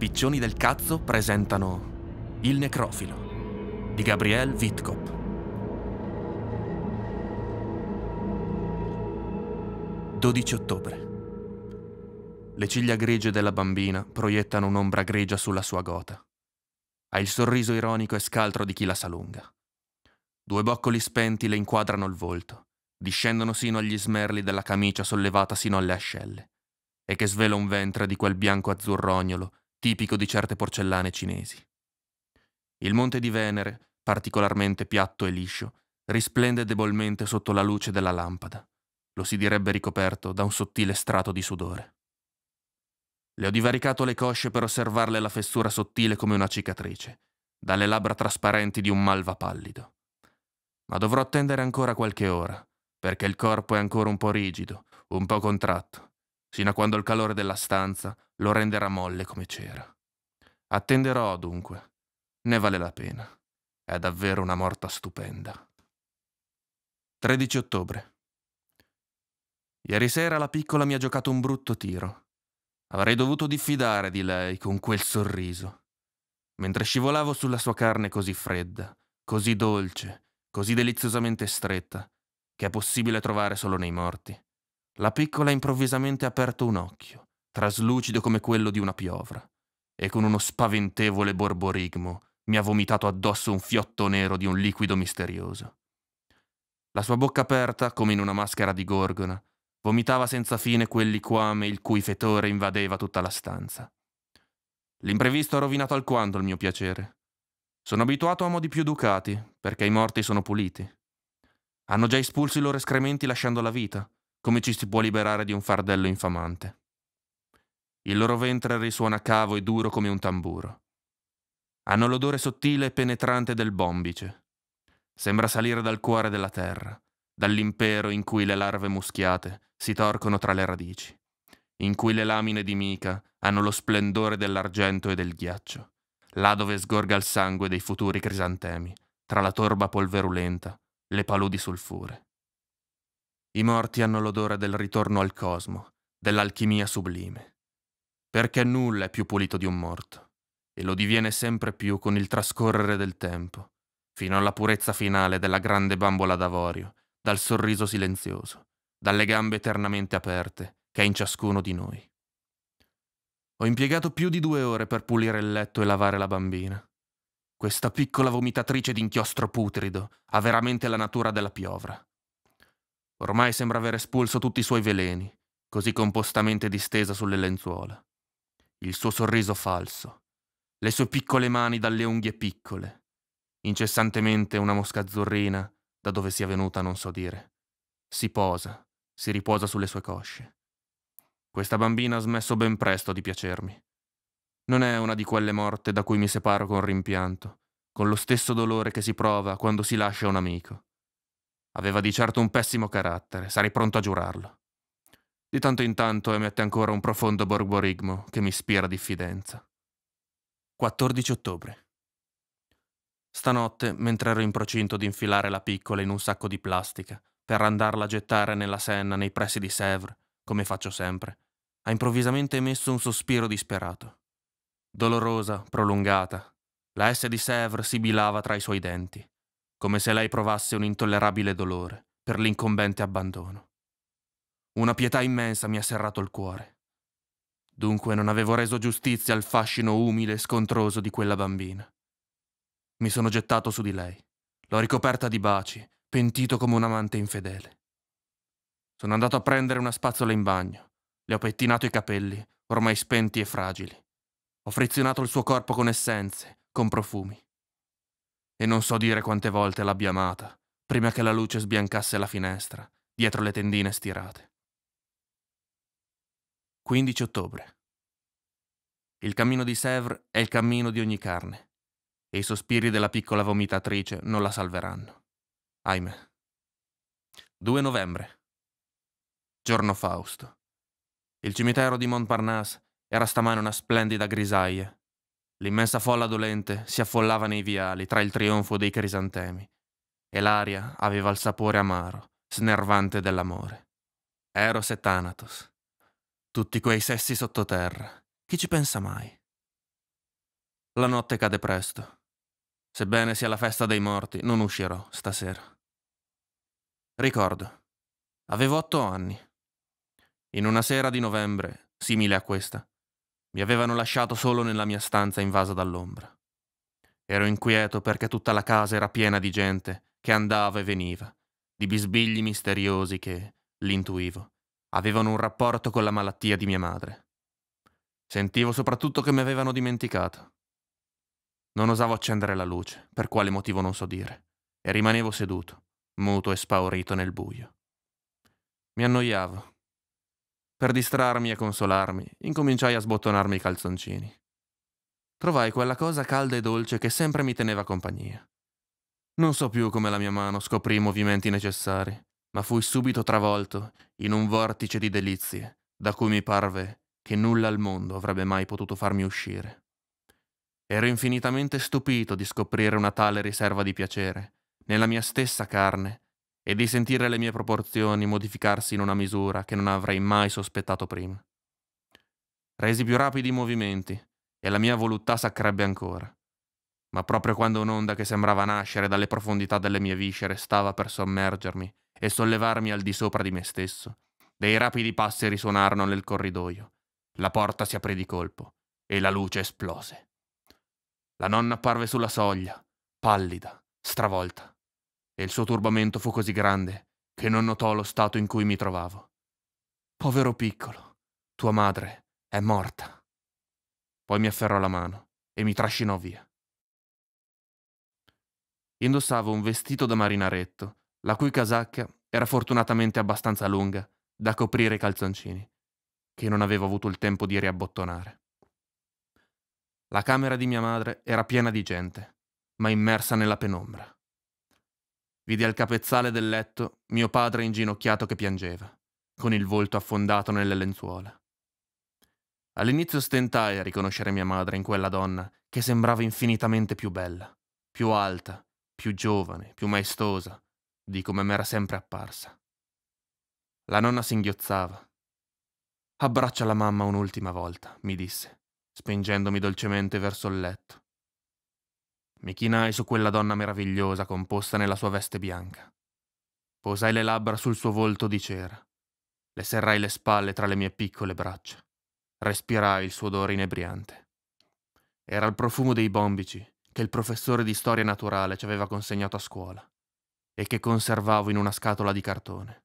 Piccioni del cazzo presentano Il necrofilo di Gabriel Witkop. «12 ottobre. Le ciglia grigie della bambina proiettano un'ombra grigia sulla sua gota. Ha il sorriso ironico e scaltro di chi la salunga. Due boccoli spenti le inquadrano il volto, discendono sino agli smerli della camicia sollevata sino alle ascelle, e che svela un ventre di quel bianco azzurrognolo tipico di certe porcellane cinesi. Il monte di Venere, particolarmente piatto e liscio, risplende debolmente sotto la luce della lampada. Lo si direbbe ricoperto da un sottile strato di sudore. Le ho divaricato le cosce per osservarle la fessura sottile come una cicatrice, dalle labbra trasparenti di un malva pallido. Ma dovrò attendere ancora qualche ora, perché il corpo è ancora un po' rigido, un po' contratto, sino a quando il calore della stanza lo renderà molle come cera. Attenderò dunque. Ne vale la pena. È davvero una morta stupenda. 13 ottobre. Ieri sera la piccola mi ha giocato un brutto tiro. Avrei dovuto diffidare di lei con quel sorriso. Mentre scivolavo sulla sua carne così fredda, così dolce, così deliziosamente stretta, che è possibile trovare solo nei morti, la piccola ha improvvisamente aperto un occhio, traslucido come quello di una piovra, e con uno spaventevole borborigmo mi ha vomitato addosso un fiotto nero di un liquido misterioso. La sua bocca aperta, come in una maschera di gorgona, vomitava senza fine quel liquame il cui fetore invadeva tutta la stanza. L'imprevisto ha rovinato alquanto il mio piacere. Sono abituato a modi più educati, perché i morti sono puliti. Hanno già espulso i loro escrementi lasciando la vita, come ci si può liberare di un fardello infamante. Il loro ventre risuona cavo e duro come un tamburo. Hanno l'odore sottile e penetrante del bombice. Sembra salire dal cuore della terra, dall'impero in cui le larve muschiate si torcono tra le radici, in cui le lamine di mica hanno lo splendore dell'argento e del ghiaccio, là dove sgorga il sangue dei futuri crisantemi, tra la torba polverulenta, le paludi sulfure. I morti hanno l'odore del ritorno al cosmo, dell'alchimia sublime. Perché nulla è più pulito di un morto, e lo diviene sempre più con il trascorrere del tempo, fino alla purezza finale della grande bambola d'avorio, dal sorriso silenzioso, dalle gambe eternamente aperte che è in ciascuno di noi. Ho impiegato più di due ore per pulire il letto e lavare la bambina. Questa piccola vomitatrice d'inchiostro putrido ha veramente la natura della piovra. Ormai sembra aver espulso tutti i suoi veleni, così compostamente distesa sulle lenzuola. Il suo sorriso falso, le sue piccole mani dalle unghie piccole, incessantemente una mosca azzurrina, da dove sia venuta non so dire. Si posa, si riposa sulle sue cosce. Questa bambina ha smesso ben presto di piacermi. Non è una di quelle morte da cui mi separo con rimpianto, con lo stesso dolore che si prova quando si lascia un amico. Aveva di certo un pessimo carattere, sarei pronto a giurarlo. Di tanto in tanto emette ancora un profondo borborigmo che mi ispira diffidenza. 14 ottobre. Stanotte, mentre ero in procinto di infilare la piccola in un sacco di plastica per andarla a gettare nella Senna nei pressi di Sèvres, come faccio sempre, ha improvvisamente emesso un sospiro disperato. Dolorosa, prolungata, la S di Sèvres sibilava tra i suoi denti come se lei provasse un intollerabile dolore per l'incombente abbandono. Una pietà immensa mi ha serrato il cuore. Dunque non avevo reso giustizia al fascino umile e scontroso di quella bambina. Mi sono gettato su di lei, l'ho ricoperta di baci, pentito come un amante infedele. Sono andato a prendere una spazzola in bagno, le ho pettinato i capelli, ormai spenti e fragili. Ho frizionato il suo corpo con essenze, con profumi. E non so dire quante volte l'abbia amata, prima che la luce sbiancasse la finestra, dietro le tendine stirate. 15 ottobre. Il cammino di Sèvres è il cammino di ogni carne, e i sospiri della piccola vomitatrice non la salveranno. Ahimè. 2 novembre. Giorno Fausto. Il cimitero di Montparnasse era stamane una splendida grisaglia, L'immensa folla dolente si affollava nei viali tra il trionfo dei crisantemi e l'aria aveva il sapore amaro, snervante dell'amore. Eros e Thanatos. Tutti quei sessi sottoterra. Chi ci pensa mai? La notte cade presto. Sebbene sia la festa dei morti, non uscirò stasera. Ricordo. Avevo otto anni. In una sera di novembre, simile a questa, mi avevano lasciato solo nella mia stanza invasa dall'ombra. Ero inquieto perché tutta la casa era piena di gente che andava e veniva, di bisbigli misteriosi che, l'intuivo, avevano un rapporto con la malattia di mia madre. Sentivo soprattutto che mi avevano dimenticato. Non osavo accendere la luce, per quale motivo non so dire, e rimanevo seduto, muto e spaurito nel buio. Mi annoiavo per distrarmi e consolarmi, incominciai a sbottonarmi i calzoncini. Trovai quella cosa calda e dolce che sempre mi teneva compagnia. Non so più come la mia mano scoprì i movimenti necessari, ma fui subito travolto in un vortice di delizie, da cui mi parve che nulla al mondo avrebbe mai potuto farmi uscire. Ero infinitamente stupito di scoprire una tale riserva di piacere, nella mia stessa carne, e di sentire le mie proporzioni modificarsi in una misura che non avrei mai sospettato prima. Resi più rapidi i movimenti e la mia voluttà s'accrebbe ancora. Ma proprio quando un'onda che sembrava nascere dalle profondità delle mie viscere stava per sommergermi e sollevarmi al di sopra di me stesso, dei rapidi passi risuonarono nel corridoio. La porta si aprì di colpo e la luce esplose. La nonna apparve sulla soglia, pallida, stravolta e il suo turbamento fu così grande che non notò lo stato in cui mi trovavo. Povero piccolo, tua madre è morta. Poi mi afferrò la mano e mi trascinò via. Indossavo un vestito da marinaretto, la cui casacca era fortunatamente abbastanza lunga da coprire i calzoncini, che non avevo avuto il tempo di riabbottonare. La camera di mia madre era piena di gente, ma immersa nella penombra. Vidi al capezzale del letto mio padre inginocchiato che piangeva, con il volto affondato nelle lenzuola. All'inizio stentai a riconoscere mia madre in quella donna che sembrava infinitamente più bella, più alta, più giovane, più maestosa, di come m'era sempre apparsa. La nonna singhiozzava. Abbraccia la mamma un'ultima volta, mi disse, spingendomi dolcemente verso il letto. Mi chinai su quella donna meravigliosa composta nella sua veste bianca. Posai le labbra sul suo volto di cera. Le serrai le spalle tra le mie piccole braccia. Respirai il suo odore inebriante. Era il profumo dei bombici che il professore di storia naturale ci aveva consegnato a scuola e che conservavo in una scatola di cartone.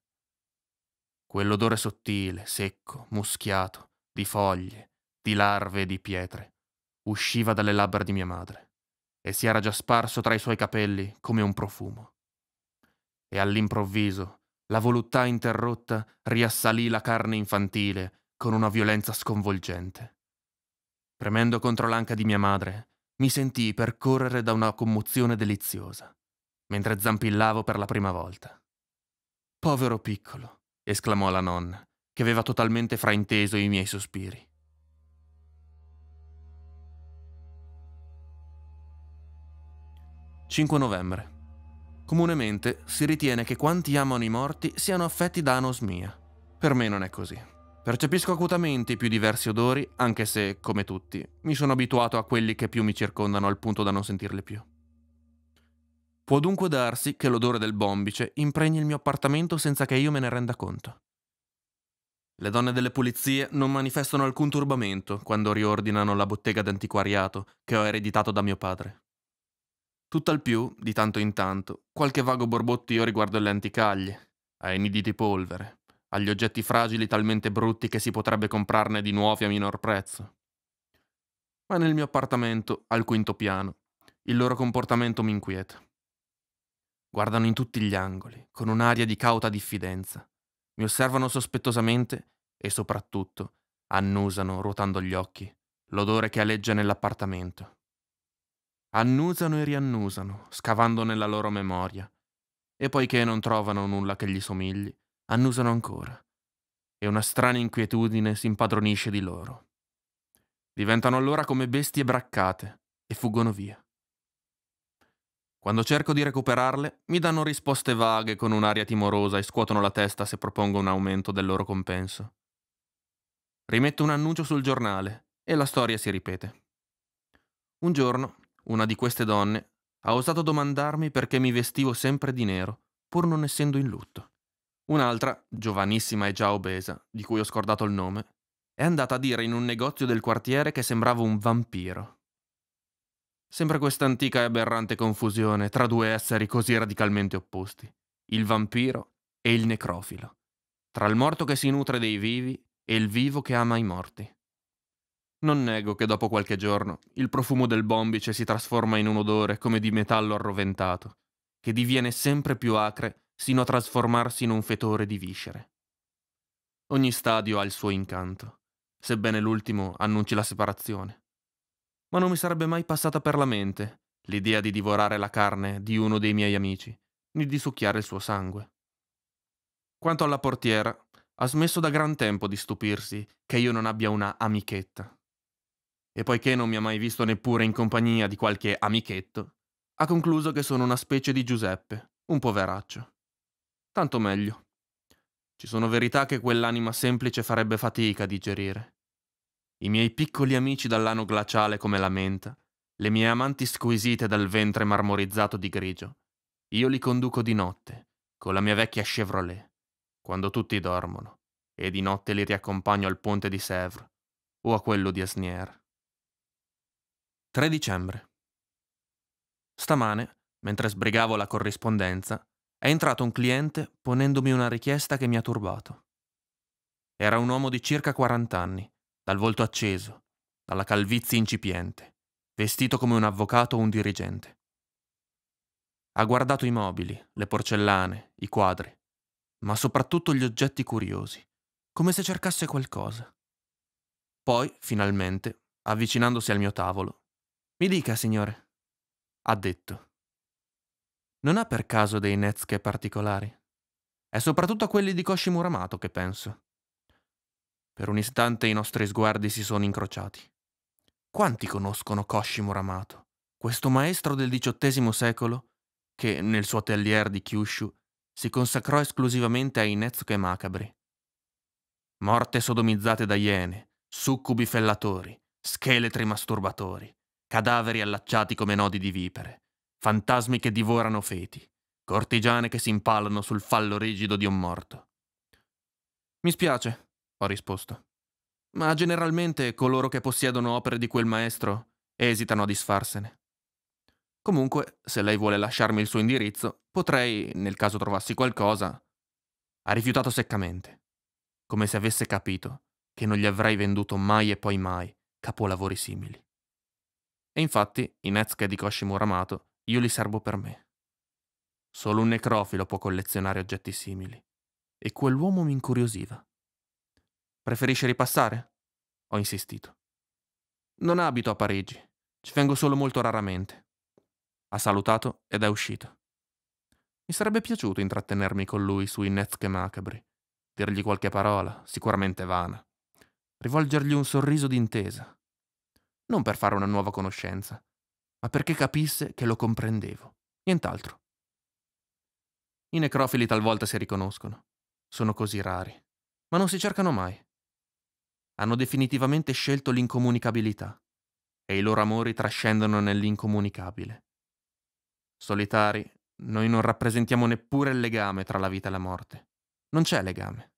Quell'odore sottile, secco, muschiato, di foglie, di larve e di pietre, usciva dalle labbra di mia madre e si era già sparso tra i suoi capelli come un profumo. E all'improvviso la voluttà interrotta riassalì la carne infantile con una violenza sconvolgente. Premendo contro l'anca di mia madre, mi sentii percorrere da una commozione deliziosa, mentre zampillavo per la prima volta. Povero piccolo, esclamò la nonna, che aveva totalmente frainteso i miei sospiri. 5 novembre. Comunemente si ritiene che quanti amano i morti siano affetti da anosmia. Per me non è così. Percepisco acutamente i più diversi odori, anche se, come tutti, mi sono abituato a quelli che più mi circondano al punto da non sentirli più. Può dunque darsi che l'odore del bombice impregni il mio appartamento senza che io me ne renda conto. Le donne delle pulizie non manifestano alcun turbamento quando riordinano la bottega d'antiquariato che ho ereditato da mio padre. Tutt'al più, di tanto in tanto, qualche vago borbottio riguardo alle anticaglie, ai nidi di polvere, agli oggetti fragili talmente brutti che si potrebbe comprarne di nuovi a minor prezzo. Ma nel mio appartamento, al quinto piano, il loro comportamento mi inquieta. Guardano in tutti gli angoli, con un'aria di cauta diffidenza. Mi osservano sospettosamente e soprattutto annusano, ruotando gli occhi, l'odore che aleggia nell'appartamento. Annusano e riannusano, scavando nella loro memoria. E poiché non trovano nulla che gli somigli, annusano ancora. E una strana inquietudine si impadronisce di loro. Diventano allora come bestie braccate e fuggono via. Quando cerco di recuperarle, mi danno risposte vaghe con un'aria timorosa e scuotono la testa se propongo un aumento del loro compenso. Rimetto un annuncio sul giornale e la storia si ripete. Un giorno una di queste donne, ha osato domandarmi perché mi vestivo sempre di nero, pur non essendo in lutto. Un'altra, giovanissima e già obesa, di cui ho scordato il nome, è andata a dire in un negozio del quartiere che sembravo un vampiro. Sembra quest'antica e aberrante confusione tra due esseri così radicalmente opposti, il vampiro e il necrofilo, tra il morto che si nutre dei vivi e il vivo che ama i morti. Non nego che dopo qualche giorno il profumo del bombice si trasforma in un odore come di metallo arroventato, che diviene sempre più acre sino a trasformarsi in un fetore di viscere. Ogni stadio ha il suo incanto, sebbene l'ultimo annunci la separazione. Ma non mi sarebbe mai passata per la mente l'idea di divorare la carne di uno dei miei amici, né di succhiare il suo sangue. Quanto alla portiera, ha smesso da gran tempo di stupirsi che io non abbia una amichetta e poiché non mi ha mai visto neppure in compagnia di qualche amichetto, ha concluso che sono una specie di Giuseppe, un poveraccio. Tanto meglio. Ci sono verità che quell'anima semplice farebbe fatica a digerire. I miei piccoli amici dall'ano glaciale come la menta, le mie amanti squisite dal ventre marmorizzato di grigio, io li conduco di notte, con la mia vecchia Chevrolet, quando tutti dormono, e di notte li riaccompagno al ponte di Sèvres o a quello di Asnières. 3 dicembre. Stamane, mentre sbrigavo la corrispondenza, è entrato un cliente ponendomi una richiesta che mi ha turbato. Era un uomo di circa 40 anni, dal volto acceso, dalla calvizie incipiente, vestito come un avvocato o un dirigente. Ha guardato i mobili, le porcellane, i quadri, ma soprattutto gli oggetti curiosi, come se cercasse qualcosa. Poi, finalmente, avvicinandosi al mio tavolo, mi dica, signore, ha detto. Non ha per caso dei Netsuke particolari. È soprattutto a quelli di Koshi Muramato che penso. Per un istante i nostri sguardi si sono incrociati. Quanti conoscono Koshi Muramato, questo maestro del XVIII secolo che, nel suo atelier di Kyushu, si consacrò esclusivamente ai Netsuke macabri. Morte sodomizzate da iene, succubi fellatori, scheletri masturbatori, cadaveri allacciati come nodi di vipere, fantasmi che divorano feti, cortigiane che si impalano sul fallo rigido di un morto. Mi spiace, ho risposto, ma generalmente coloro che possiedono opere di quel maestro esitano a disfarsene. Comunque, se lei vuole lasciarmi il suo indirizzo, potrei, nel caso trovassi qualcosa... Ha rifiutato seccamente, come se avesse capito che non gli avrei venduto mai e poi mai capolavori simili. E infatti, in Etsuka di Koshi Muramato, io li serbo per me. Solo un necrofilo può collezionare oggetti simili. E quell'uomo mi incuriosiva. Preferisce ripassare? Ho insistito. Non abito a Parigi. Ci vengo solo molto raramente. Ha salutato ed è uscito. Mi sarebbe piaciuto intrattenermi con lui sui Netske macabri, dirgli qualche parola, sicuramente vana, rivolgergli un sorriso d'intesa, non per fare una nuova conoscenza, ma perché capisse che lo comprendevo, nient'altro. I necrofili talvolta si riconoscono. Sono così rari, ma non si cercano mai. Hanno definitivamente scelto l'incomunicabilità e i loro amori trascendono nell'incomunicabile. Solitari, noi non rappresentiamo neppure il legame tra la vita e la morte. Non c'è legame,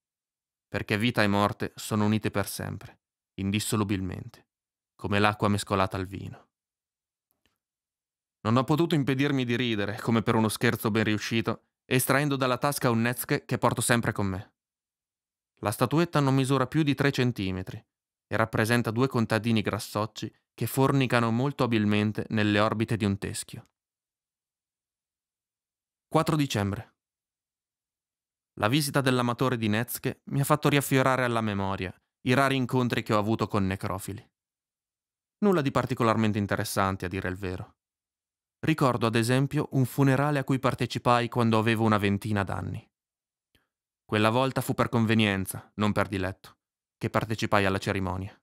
perché vita e morte sono unite per sempre, indissolubilmente come l'acqua mescolata al vino. Non ho potuto impedirmi di ridere, come per uno scherzo ben riuscito, estraendo dalla tasca un Netzke che porto sempre con me. La statuetta non misura più di 3 centimetri e rappresenta due contadini grassocci che fornicano molto abilmente nelle orbite di un teschio. 4 dicembre. La visita dell'amatore di Netzke mi ha fatto riaffiorare alla memoria i rari incontri che ho avuto con necrofili. Nulla di particolarmente interessante, a dire il vero. Ricordo, ad esempio, un funerale a cui partecipai quando avevo una ventina d'anni. Quella volta fu per convenienza, non per diletto, che partecipai alla cerimonia.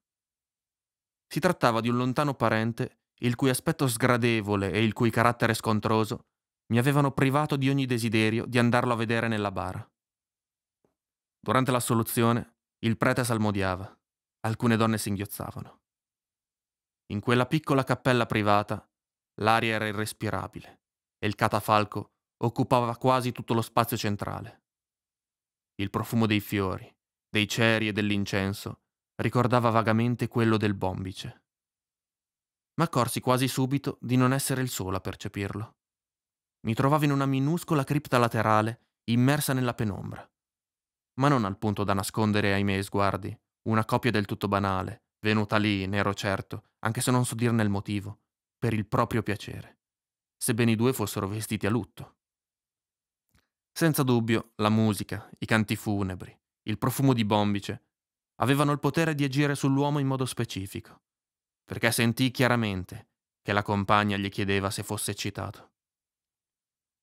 Si trattava di un lontano parente il cui aspetto sgradevole e il cui carattere scontroso mi avevano privato di ogni desiderio di andarlo a vedere nella bara. Durante l'assoluzione, il prete salmodiava, alcune donne singhiozzavano. In quella piccola cappella privata l'aria era irrespirabile e il catafalco occupava quasi tutto lo spazio centrale. Il profumo dei fiori, dei ceri e dell'incenso ricordava vagamente quello del bombice. Ma accorsi quasi subito di non essere il solo a percepirlo. Mi trovavo in una minuscola cripta laterale immersa nella penombra, ma non al punto da nascondere ai miei sguardi una copia del tutto banale venuta lì, ne ero certo, anche se non so dirne il motivo, per il proprio piacere, sebbene i due fossero vestiti a lutto. Senza dubbio, la musica, i canti funebri, il profumo di bombice, avevano il potere di agire sull'uomo in modo specifico, perché sentì chiaramente che la compagna gli chiedeva se fosse eccitato.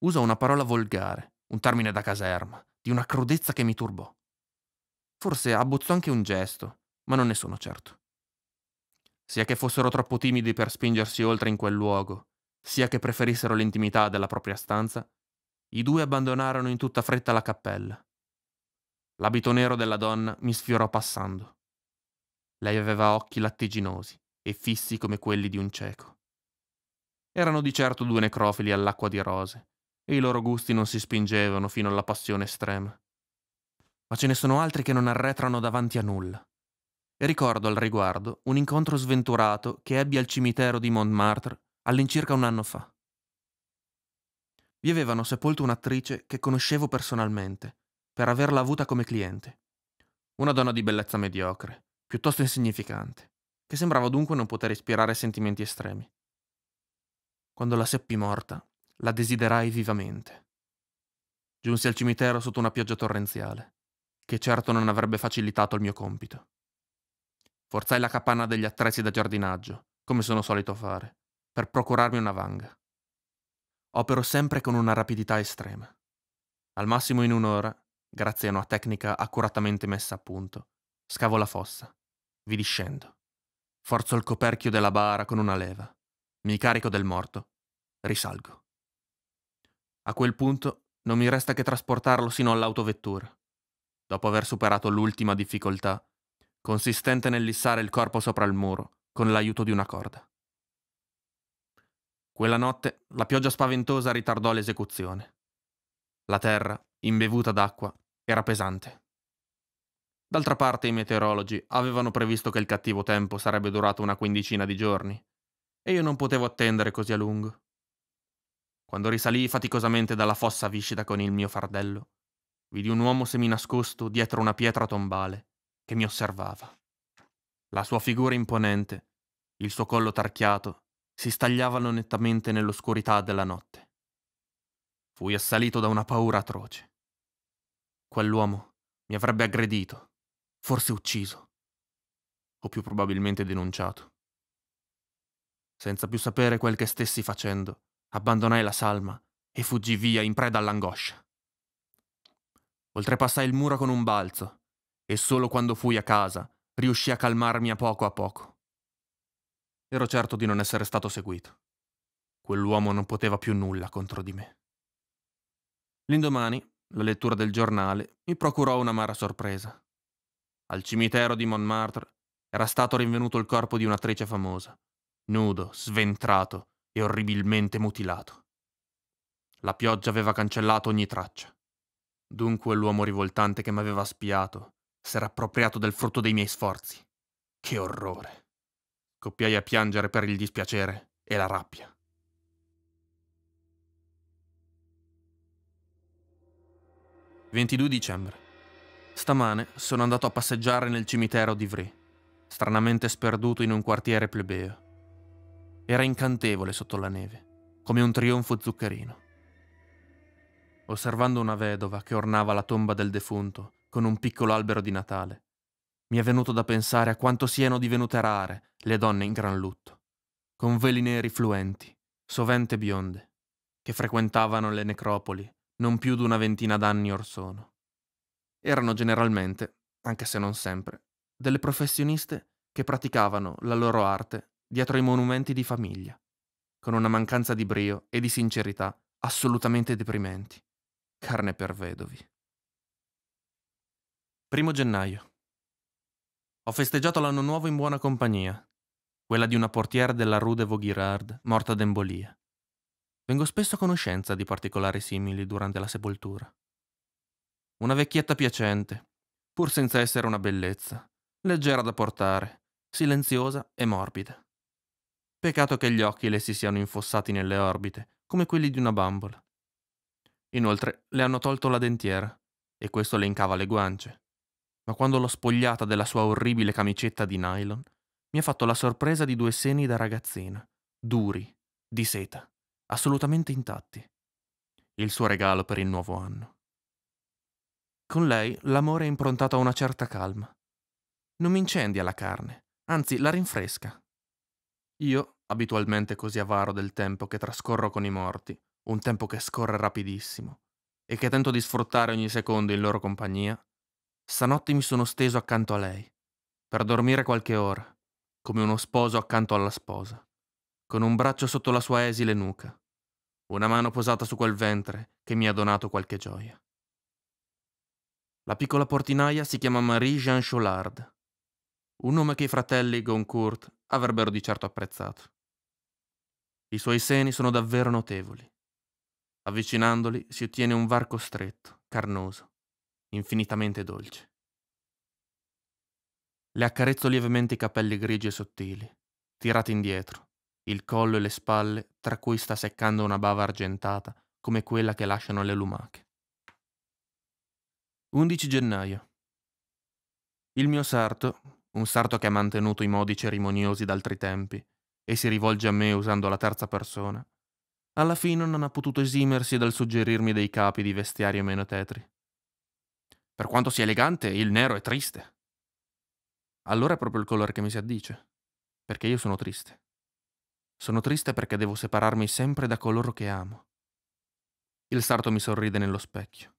Usa una parola volgare, un termine da caserma, di una crudezza che mi turbò. Forse abbozzò anche un gesto, ma non ne sono certo sia che fossero troppo timidi per spingersi oltre in quel luogo, sia che preferissero l'intimità della propria stanza, i due abbandonarono in tutta fretta la cappella. L'abito nero della donna mi sfiorò passando. Lei aveva occhi lattiginosi e fissi come quelli di un cieco. Erano di certo due necrofili all'acqua di rose, e i loro gusti non si spingevano fino alla passione estrema. Ma ce ne sono altri che non arretrano davanti a nulla. Ricordo al riguardo un incontro sventurato che ebbi al cimitero di Montmartre all'incirca un anno fa. Vi avevano sepolto un'attrice che conoscevo personalmente, per averla avuta come cliente. Una donna di bellezza mediocre, piuttosto insignificante, che sembrava dunque non poter ispirare sentimenti estremi. Quando la seppi morta, la desiderai vivamente. Giunsi al cimitero sotto una pioggia torrenziale, che certo non avrebbe facilitato il mio compito. Forzai la capanna degli attrezzi da giardinaggio, come sono solito fare, per procurarmi una vanga. Opero sempre con una rapidità estrema. Al massimo in un'ora, grazie a una tecnica accuratamente messa a punto, scavo la fossa, vi discendo. Forzo il coperchio della bara con una leva, mi carico del morto, risalgo. A quel punto non mi resta che trasportarlo sino all'autovettura. Dopo aver superato l'ultima difficoltà, consistente nell'issare il corpo sopra il muro con l'aiuto di una corda. Quella notte la pioggia spaventosa ritardò l'esecuzione. La terra, imbevuta d'acqua, era pesante. D'altra parte i meteorologi avevano previsto che il cattivo tempo sarebbe durato una quindicina di giorni, e io non potevo attendere così a lungo. Quando risalii faticosamente dalla fossa viscida con il mio fardello, vidi un uomo seminascosto dietro una pietra tombale che mi osservava. La sua figura imponente, il suo collo tarchiato, si stagliavano nettamente nell'oscurità della notte. Fui assalito da una paura atroce. Quell'uomo mi avrebbe aggredito, forse ucciso, o più probabilmente denunciato. Senza più sapere quel che stessi facendo, abbandonai la salma e fuggì via in preda all'angoscia. Oltrepassai il muro con un balzo e solo quando fui a casa riuscì a calmarmi a poco a poco. Ero certo di non essere stato seguito. Quell'uomo non poteva più nulla contro di me. L'indomani, la lettura del giornale mi procurò un'amara sorpresa. Al cimitero di Montmartre era stato rinvenuto il corpo di un'attrice famosa, nudo, sventrato e orribilmente mutilato. La pioggia aveva cancellato ogni traccia. Dunque l'uomo rivoltante che mi aveva spiato s'era appropriato del frutto dei miei sforzi. Che orrore. Coppiai a piangere per il dispiacere e la rabbia. «22 dicembre. Stamane sono andato a passeggiare nel cimitero di Vry, stranamente sperduto in un quartiere plebeo. Era incantevole sotto la neve, come un trionfo zuccherino. Osservando una vedova che ornava la tomba del defunto con un piccolo albero di Natale. Mi è venuto da pensare a quanto siano divenute rare le donne in gran lutto, con veli neri fluenti, sovente bionde, che frequentavano le necropoli non più di una ventina d'anni or sono. Erano generalmente, anche se non sempre, delle professioniste che praticavano la loro arte dietro i monumenti di famiglia, con una mancanza di brio e di sincerità assolutamente deprimenti. Carne per vedovi. Primo gennaio. Ho festeggiato l'anno nuovo in buona compagnia, quella di una portiera della Rue de Vaugirard, morta d'embolia. Vengo spesso a conoscenza di particolari simili durante la sepoltura. Una vecchietta piacente, pur senza essere una bellezza, leggera da portare, silenziosa e morbida. Peccato che gli occhi le si siano infossati nelle orbite, come quelli di una bambola. Inoltre le hanno tolto la dentiera, e questo le incava le guance, ma quando l'ho spogliata della sua orribile camicetta di nylon, mi ha fatto la sorpresa di due seni da ragazzina, duri, di seta, assolutamente intatti. Il suo regalo per il nuovo anno. Con lei l'amore è improntato a una certa calma. Non mi incendia la carne, anzi la rinfresca. Io, abitualmente così avaro del tempo che trascorro con i morti, un tempo che scorre rapidissimo, e che tento di sfruttare ogni secondo in loro compagnia, Stanotte mi sono steso accanto a lei, per dormire qualche ora, come uno sposo accanto alla sposa, con un braccio sotto la sua esile nuca, una mano posata su quel ventre che mi ha donato qualche gioia. La piccola portinaia si chiama Marie-Jean Chollard, un nome che i fratelli Goncourt avrebbero di certo apprezzato. I suoi seni sono davvero notevoli. Avvicinandoli si ottiene un varco stretto, carnoso, infinitamente dolce. Le accarezzo lievemente i capelli grigi e sottili, tirati indietro, il collo e le spalle tra cui sta seccando una bava argentata come quella che lasciano le lumache. 11 gennaio. Il mio sarto, un sarto che ha mantenuto i modi cerimoniosi d'altri tempi e si rivolge a me usando la terza persona, alla fine non ha potuto esimersi dal suggerirmi dei capi di vestiario meno tetri. Per quanto sia elegante, il nero è triste. Allora è proprio il colore che mi si addice, perché io sono triste. Sono triste perché devo separarmi sempre da coloro che amo. Il sarto mi sorride nello specchio.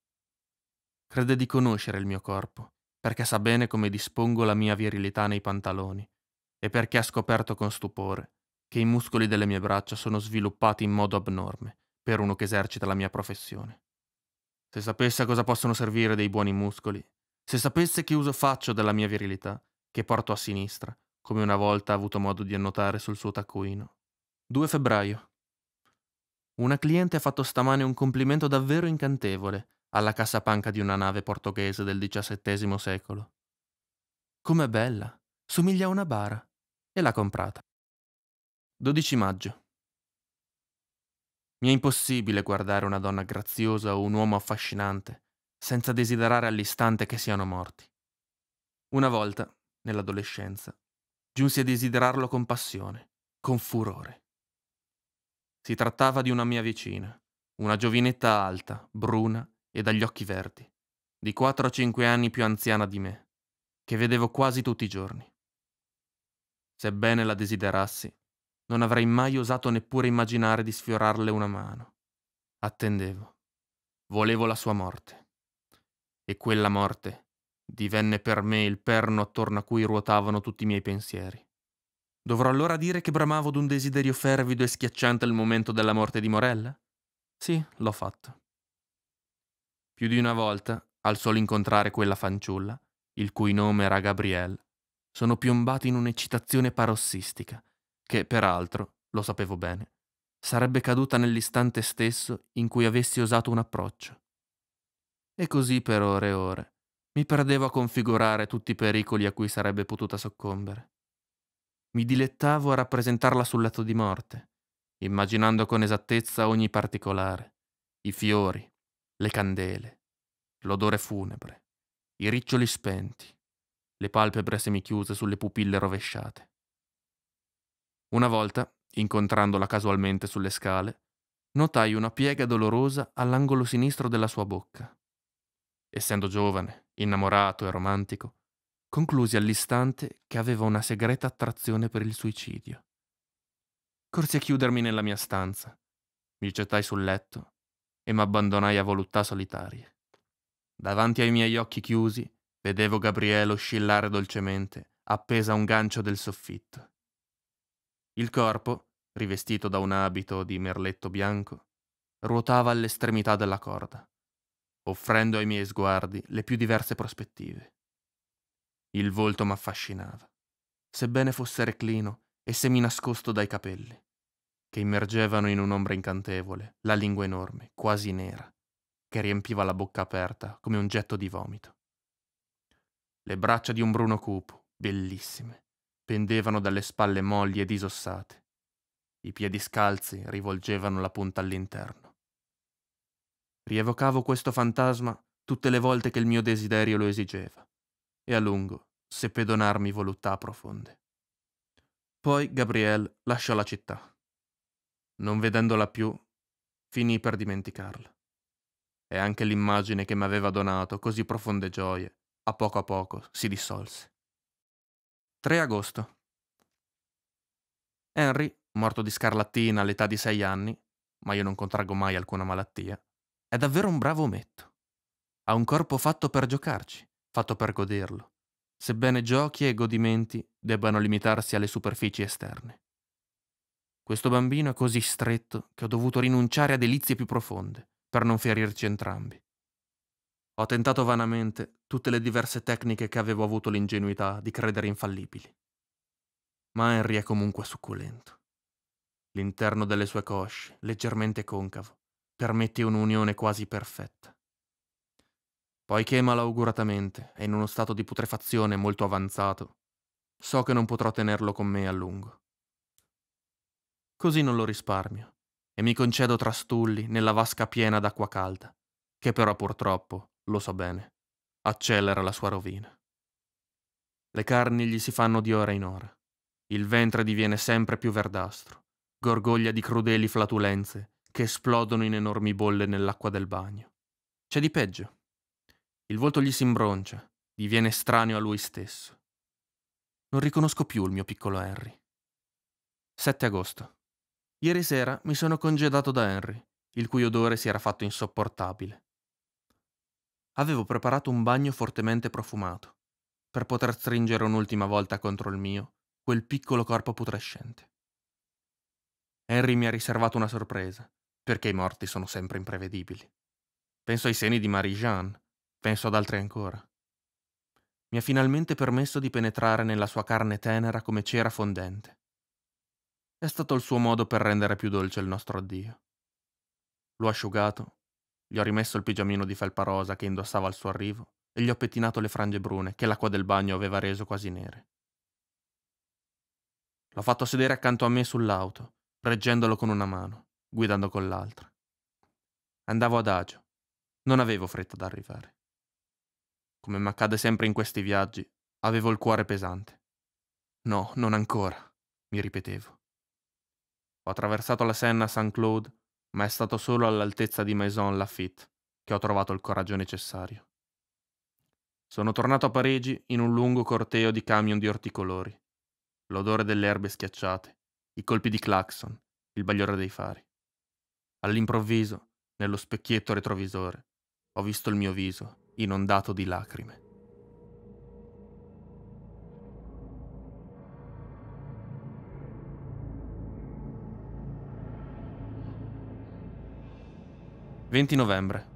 Crede di conoscere il mio corpo, perché sa bene come dispongo la mia virilità nei pantaloni, e perché ha scoperto con stupore che i muscoli delle mie braccia sono sviluppati in modo abnorme per uno che esercita la mia professione. Se sapesse a cosa possono servire dei buoni muscoli, se sapesse che uso faccio della mia virilità, che porto a sinistra, come una volta ha avuto modo di annotare sul suo taccuino. 2 febbraio. Una cliente ha fatto stamane un complimento davvero incantevole alla cassapanca di una nave portoghese del XVII secolo. Com'è bella! Somiglia a una bara. E l'ha comprata. 12 maggio. Mi è impossibile guardare una donna graziosa o un uomo affascinante senza desiderare all'istante che siano morti. Una volta, nell'adolescenza, giunsi a desiderarlo con passione, con furore. Si trattava di una mia vicina, una giovinetta alta, bruna e dagli occhi verdi, di 4 o 5 anni più anziana di me, che vedevo quasi tutti i giorni. Sebbene la desiderassi, non avrei mai osato neppure immaginare di sfiorarle una mano. Attendevo. Volevo la sua morte. E quella morte divenne per me il perno attorno a cui ruotavano tutti i miei pensieri. Dovrò allora dire che bramavo d'un desiderio fervido e schiacciante al momento della morte di Morella? Sì, l'ho fatto. Più di una volta, al solo incontrare quella fanciulla, il cui nome era Gabrielle, sono piombato in un'eccitazione parossistica che peraltro, lo sapevo bene, sarebbe caduta nell'istante stesso in cui avessi osato un approccio. E così per ore e ore mi perdevo a configurare tutti i pericoli a cui sarebbe potuta soccombere. Mi dilettavo a rappresentarla sul letto di morte, immaginando con esattezza ogni particolare, i fiori, le candele, l'odore funebre, i riccioli spenti, le palpebre semichiuse sulle pupille rovesciate. Una volta, incontrandola casualmente sulle scale, notai una piega dolorosa all'angolo sinistro della sua bocca. Essendo giovane, innamorato e romantico, conclusi all'istante che aveva una segreta attrazione per il suicidio. Corsi a chiudermi nella mia stanza, mi gettai sul letto e m'abbandonai a voluttà solitarie. Davanti ai miei occhi chiusi, vedevo Gabriele oscillare dolcemente, appesa a un gancio del soffitto. Il corpo, rivestito da un abito di merletto bianco, ruotava all'estremità della corda, offrendo ai miei sguardi le più diverse prospettive. Il volto m'affascinava, sebbene fosse reclino e semi nascosto dai capelli, che immergevano in un'ombra incantevole la lingua enorme, quasi nera, che riempiva la bocca aperta come un getto di vomito. Le braccia di un bruno cupo, bellissime, pendevano dalle spalle molli e disossate. I piedi scalzi rivolgevano la punta all'interno. Rievocavo questo fantasma tutte le volte che il mio desiderio lo esigeva, e a lungo seppe donarmi voluttà profonde. Poi Gabrielle lasciò la città. Non vedendola più, finì per dimenticarla. E anche l'immagine che mi aveva donato così profonde gioie, a poco a poco si dissolse. 3 agosto. Henry, morto di scarlattina all'età di sei anni, ma io non contraggo mai alcuna malattia, è davvero un bravo ometto. Ha un corpo fatto per giocarci, fatto per goderlo, sebbene giochi e godimenti debbano limitarsi alle superfici esterne. Questo bambino è così stretto che ho dovuto rinunciare a delizie più profonde per non ferirci entrambi. Ho tentato vanamente tutte le diverse tecniche che avevo avuto l'ingenuità di credere infallibili. Ma Henry è comunque succulento. L'interno delle sue cosce, leggermente concavo, permette un'unione quasi perfetta. Poiché malauguratamente è in uno stato di putrefazione molto avanzato, so che non potrò tenerlo con me a lungo. Così non lo risparmio e mi concedo trastulli nella vasca piena d'acqua calda, che però purtroppo lo so bene, accelera la sua rovina. Le carni gli si fanno di ora in ora. Il ventre diviene sempre più verdastro, gorgoglia di crudeli flatulenze che esplodono in enormi bolle nell'acqua del bagno. C'è di peggio. Il volto gli si imbroncia, diviene estraneo a lui stesso. Non riconosco più il mio piccolo Henry. 7 agosto. Ieri sera mi sono congedato da Henry, il cui odore si era fatto insopportabile avevo preparato un bagno fortemente profumato, per poter stringere un'ultima volta contro il mio quel piccolo corpo putrescente. Henry mi ha riservato una sorpresa, perché i morti sono sempre imprevedibili. Penso ai seni di Marie-Jeanne, penso ad altri ancora. Mi ha finalmente permesso di penetrare nella sua carne tenera come cera fondente. È stato il suo modo per rendere più dolce il nostro addio. L'ho asciugato gli ho rimesso il pigiamino di felpa rosa che indossava al suo arrivo e gli ho pettinato le frange brune che l'acqua del bagno aveva reso quasi nere. L'ho fatto sedere accanto a me sull'auto, reggendolo con una mano, guidando con l'altra. Andavo ad agio. Non avevo fretta ad arrivare. Come mi accade sempre in questi viaggi, avevo il cuore pesante. No, non ancora, mi ripetevo. Ho attraversato la Senna a Saint-Claude ma è stato solo all'altezza di Maison Lafitte che ho trovato il coraggio necessario. Sono tornato a Parigi in un lungo corteo di camion di orticolori, l'odore delle erbe schiacciate, i colpi di clacson, il bagliore dei fari. All'improvviso, nello specchietto retrovisore, ho visto il mio viso inondato di lacrime. 20 novembre.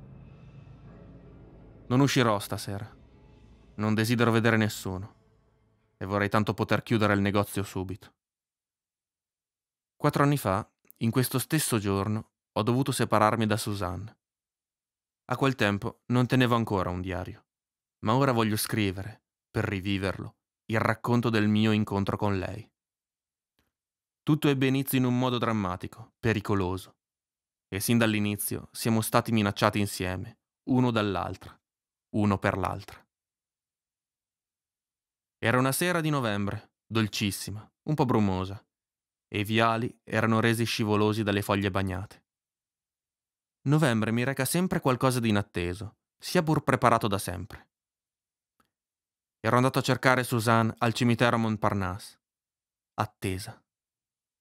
Non uscirò stasera. Non desidero vedere nessuno. E vorrei tanto poter chiudere il negozio subito. Quattro anni fa, in questo stesso giorno, ho dovuto separarmi da Suzanne. A quel tempo non tenevo ancora un diario, ma ora voglio scrivere, per riviverlo, il racconto del mio incontro con lei. Tutto ebbe inizio in un modo drammatico, pericoloso, e sin dall'inizio siamo stati minacciati insieme, uno dall'altra, uno per l'altra. Era una sera di novembre, dolcissima, un po' brumosa, e i viali erano resi scivolosi dalle foglie bagnate. Novembre mi reca sempre qualcosa di inatteso, sia pur preparato da sempre. Ero andato a cercare Suzanne al cimitero Montparnasse. Attesa.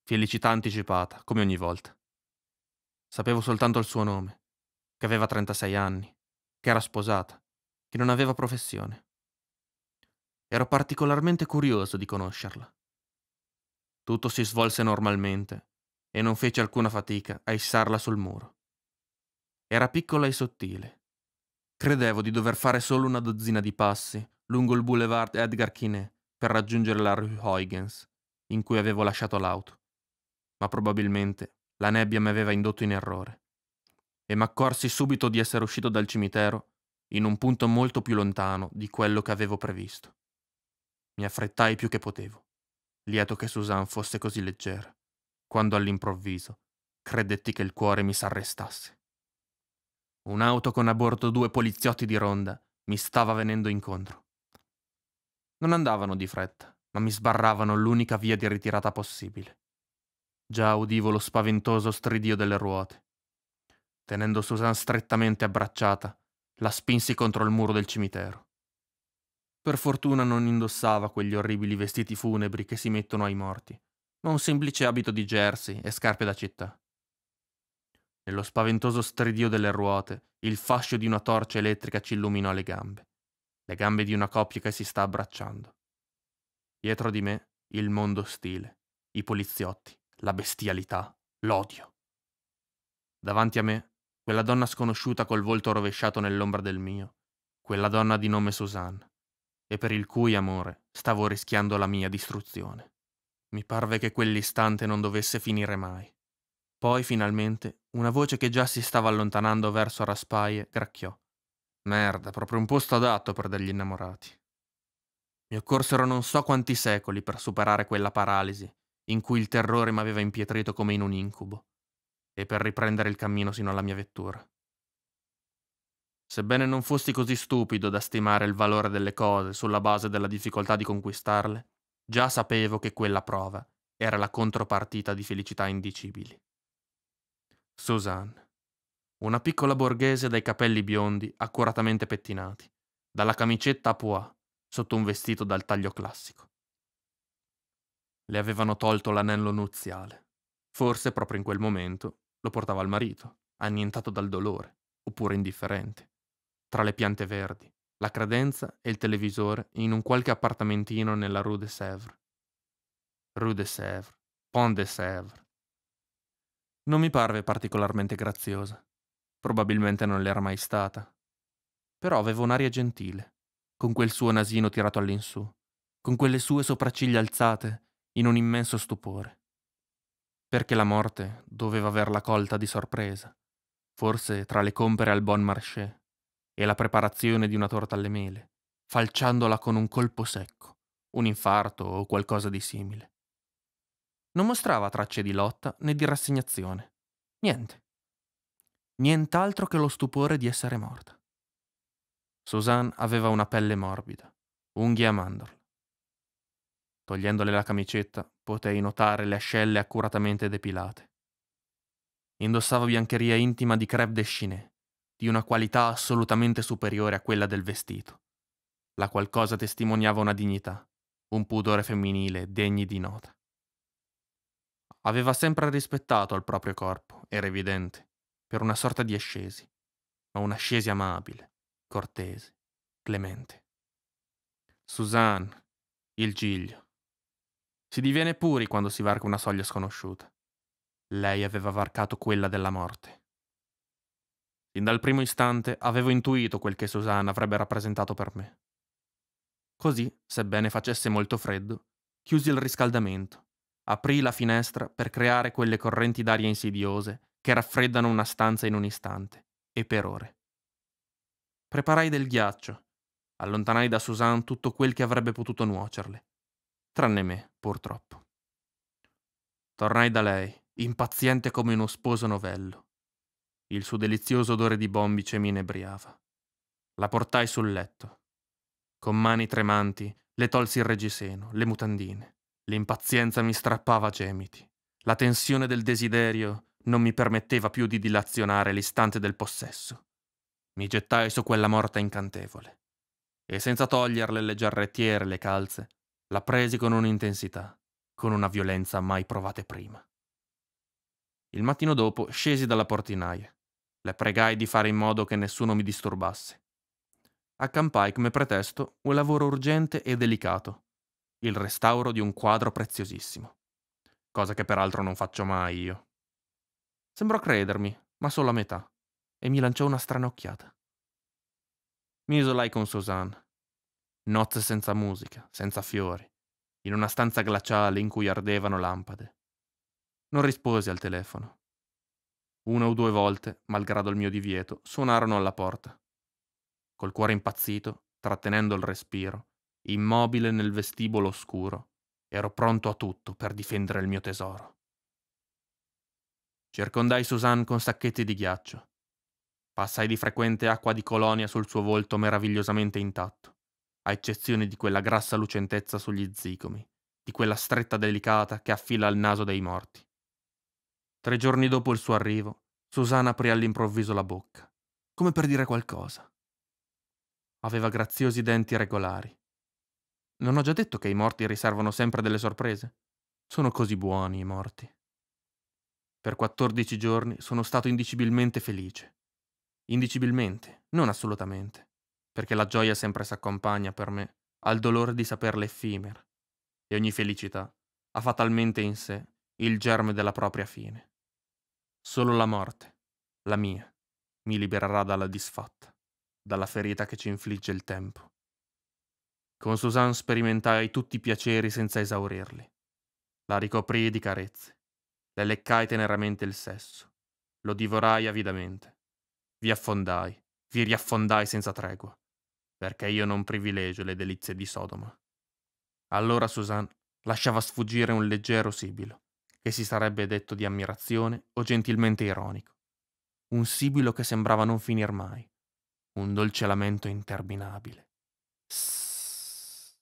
Felicità anticipata, come ogni volta. Sapevo soltanto il suo nome, che aveva 36 anni, che era sposata, che non aveva professione. Ero particolarmente curioso di conoscerla. Tutto si svolse normalmente e non fece alcuna fatica a issarla sul muro. Era piccola e sottile. Credevo di dover fare solo una dozzina di passi lungo il boulevard Edgar Quinet per raggiungere la rue Huygens, in cui avevo lasciato l'auto, ma probabilmente la nebbia mi aveva indotto in errore. E m'accorsi subito di essere uscito dal cimitero in un punto molto più lontano di quello che avevo previsto. Mi affrettai più che potevo, lieto che Suzanne fosse così leggera, quando all'improvviso credetti che il cuore mi s'arrestasse. Un'auto con a bordo due poliziotti di ronda mi stava venendo incontro. Non andavano di fretta, ma mi sbarravano l'unica via di ritirata possibile. Già udivo lo spaventoso stridio delle ruote. Tenendo Susan strettamente abbracciata, la spinsi contro il muro del cimitero. Per fortuna non indossava quegli orribili vestiti funebri che si mettono ai morti, ma un semplice abito di jersey e scarpe da città. Nello spaventoso stridio delle ruote, il fascio di una torcia elettrica ci illuminò le gambe, le gambe di una coppia che si sta abbracciando. Dietro di me, il mondo ostile, i poliziotti, la bestialità, l'odio. Davanti a me, quella donna sconosciuta col volto rovesciato nell'ombra del mio, quella donna di nome Susanne, e per il cui amore stavo rischiando la mia distruzione. Mi parve che quell'istante non dovesse finire mai. Poi, finalmente, una voce che già si stava allontanando verso Raspaie gracchiò. Merda, proprio un posto adatto per degli innamorati. Mi occorsero non so quanti secoli per superare quella paralisi, in cui il terrore mi aveva impietrito come in un incubo, e per riprendere il cammino sino alla mia vettura. Sebbene non fossi così stupido da stimare il valore delle cose sulla base della difficoltà di conquistarle, già sapevo che quella prova era la contropartita di felicità indicibili. Suzanne, una piccola borghese dai capelli biondi accuratamente pettinati, dalla camicetta a pois, sotto un vestito dal taglio classico. Le avevano tolto l'anello nuziale. Forse proprio in quel momento lo portava al marito, annientato dal dolore, oppure indifferente. Tra le piante verdi, la credenza e il televisore in un qualche appartamentino nella Rue de Sèvres. Rue de Sèvres, Pont de Sèvres. Non mi parve particolarmente graziosa. Probabilmente non l'era mai stata. Però aveva un'aria gentile, con quel suo nasino tirato all'insù, con quelle sue sopracciglia alzate in un immenso stupore. Perché la morte doveva averla colta di sorpresa, forse tra le compere al Bon Marché e la preparazione di una torta alle mele, falciandola con un colpo secco, un infarto o qualcosa di simile. Non mostrava tracce di lotta né di rassegnazione. Niente. Nient'altro che lo stupore di essere morta. Suzanne aveva una pelle morbida, unghie a mandorla Togliendole la camicetta, potei notare le ascelle accuratamente depilate. Indossava biancheria intima di crepe de Chinet, di una qualità assolutamente superiore a quella del vestito. La qualcosa testimoniava una dignità, un pudore femminile degni di nota. Aveva sempre rispettato il proprio corpo, era evidente, per una sorta di ascesi, ma un'ascesi amabile, cortese, clemente. Suzanne, il Giglio, si diviene puri quando si varca una soglia sconosciuta. Lei aveva varcato quella della morte. Fin dal primo istante avevo intuito quel che Susanna avrebbe rappresentato per me. Così, sebbene facesse molto freddo, chiusi il riscaldamento, aprì la finestra per creare quelle correnti d'aria insidiose che raffreddano una stanza in un istante e per ore. Preparai del ghiaccio, allontanai da Susan tutto quel che avrebbe potuto nuocerle tranne me, purtroppo. Tornai da lei, impaziente come uno sposo novello. Il suo delizioso odore di bombice mi inebriava. La portai sul letto. Con mani tremanti le tolsi il reggiseno, le mutandine. L'impazienza mi strappava gemiti. La tensione del desiderio non mi permetteva più di dilazionare l'istante del possesso. Mi gettai su quella morta incantevole. E senza toglierle le giarrettiere e le calze, la presi con un'intensità, con una violenza mai provate prima. Il mattino dopo scesi dalla portinaia. Le pregai di fare in modo che nessuno mi disturbasse. Accampai come pretesto un lavoro urgente e delicato, il restauro di un quadro preziosissimo. Cosa che peraltro non faccio mai io. Sembrò credermi, ma solo a metà, e mi lanciò una strana occhiata. Mi isolai con Suzanne Nozze senza musica, senza fiori, in una stanza glaciale in cui ardevano lampade. Non risposi al telefono. Una o due volte, malgrado il mio divieto, suonarono alla porta. Col cuore impazzito, trattenendo il respiro, immobile nel vestibolo oscuro, ero pronto a tutto per difendere il mio tesoro. Circondai Suzanne con sacchetti di ghiaccio. Passai di frequente acqua di colonia sul suo volto meravigliosamente intatto a eccezione di quella grassa lucentezza sugli zigomi, di quella stretta delicata che affila il naso dei morti. Tre giorni dopo il suo arrivo, Susanna aprì all'improvviso la bocca, come per dire qualcosa. Aveva graziosi denti regolari. Non ho già detto che i morti riservano sempre delle sorprese? Sono così buoni i morti. Per 14 giorni sono stato indicibilmente felice. Indicibilmente, non assolutamente perché la gioia sempre s'accompagna per me al dolore di saperla effimera, e ogni felicità ha fatalmente in sé il germe della propria fine. Solo la morte, la mia, mi libererà dalla disfatta, dalla ferita che ci infligge il tempo. Con Suzanne sperimentai tutti i piaceri senza esaurirli. La ricoprii di carezze, le leccai teneramente il sesso, lo divorai avidamente. Vi affondai, vi riaffondai senza tregua perché io non privilegio le delizie di Sodoma. Allora Suzanne lasciava sfuggire un leggero sibilo, che si sarebbe detto di ammirazione o gentilmente ironico. Un sibilo che sembrava non finir mai, un dolce lamento interminabile. S.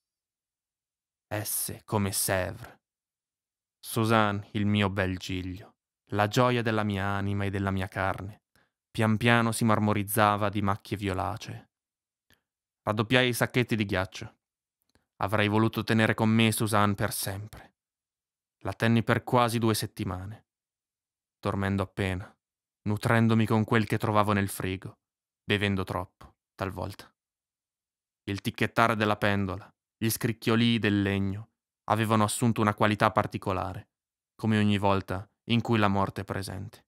S come Sèvres. Suzanne, il mio bel giglio, la gioia della mia anima e della mia carne, pian piano si marmorizzava di macchie violacee Raddoppiai i sacchetti di ghiaccio. Avrei voluto tenere con me Suzanne per sempre. La tenni per quasi due settimane, dormendo appena, nutrendomi con quel che trovavo nel frigo, bevendo troppo, talvolta. Il ticchettare della pendola, gli scricchiolii del legno, avevano assunto una qualità particolare, come ogni volta in cui la morte è presente.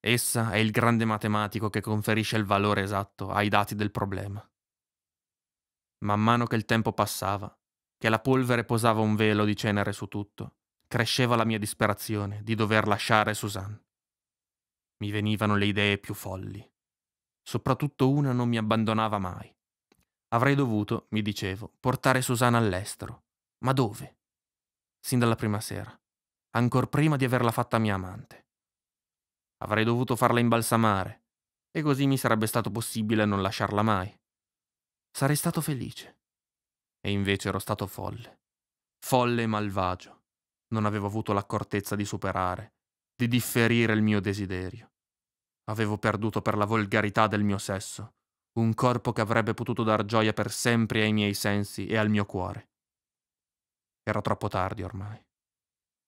Essa è il grande matematico che conferisce il valore esatto ai dati del problema. Man mano che il tempo passava, che la polvere posava un velo di cenere su tutto, cresceva la mia disperazione di dover lasciare Suzanne. Mi venivano le idee più folli. Soprattutto una non mi abbandonava mai. Avrei dovuto, mi dicevo, portare Susanna all'estero. Ma dove? Sin dalla prima sera, ancor prima di averla fatta mia amante. Avrei dovuto farla imbalsamare, e così mi sarebbe stato possibile non lasciarla mai. Sarei stato felice. E invece ero stato folle. Folle e malvagio. Non avevo avuto l'accortezza di superare, di differire il mio desiderio. Avevo perduto per la volgarità del mio sesso, un corpo che avrebbe potuto dar gioia per sempre ai miei sensi e al mio cuore. Era troppo tardi ormai.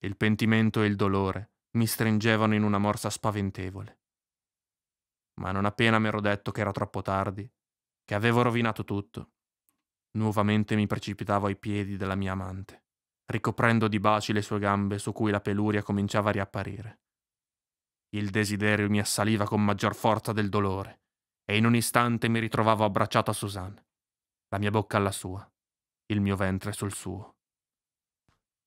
Il pentimento e il dolore mi stringevano in una morsa spaventevole. Ma non appena m'ero detto che era troppo tardi, che avevo rovinato tutto, nuovamente mi precipitavo ai piedi della mia amante, ricoprendo di baci le sue gambe su cui la peluria cominciava a riapparire. Il desiderio mi assaliva con maggior forza del dolore, e in un istante mi ritrovavo abbracciato a Suzanne, la mia bocca alla sua, il mio ventre sul suo.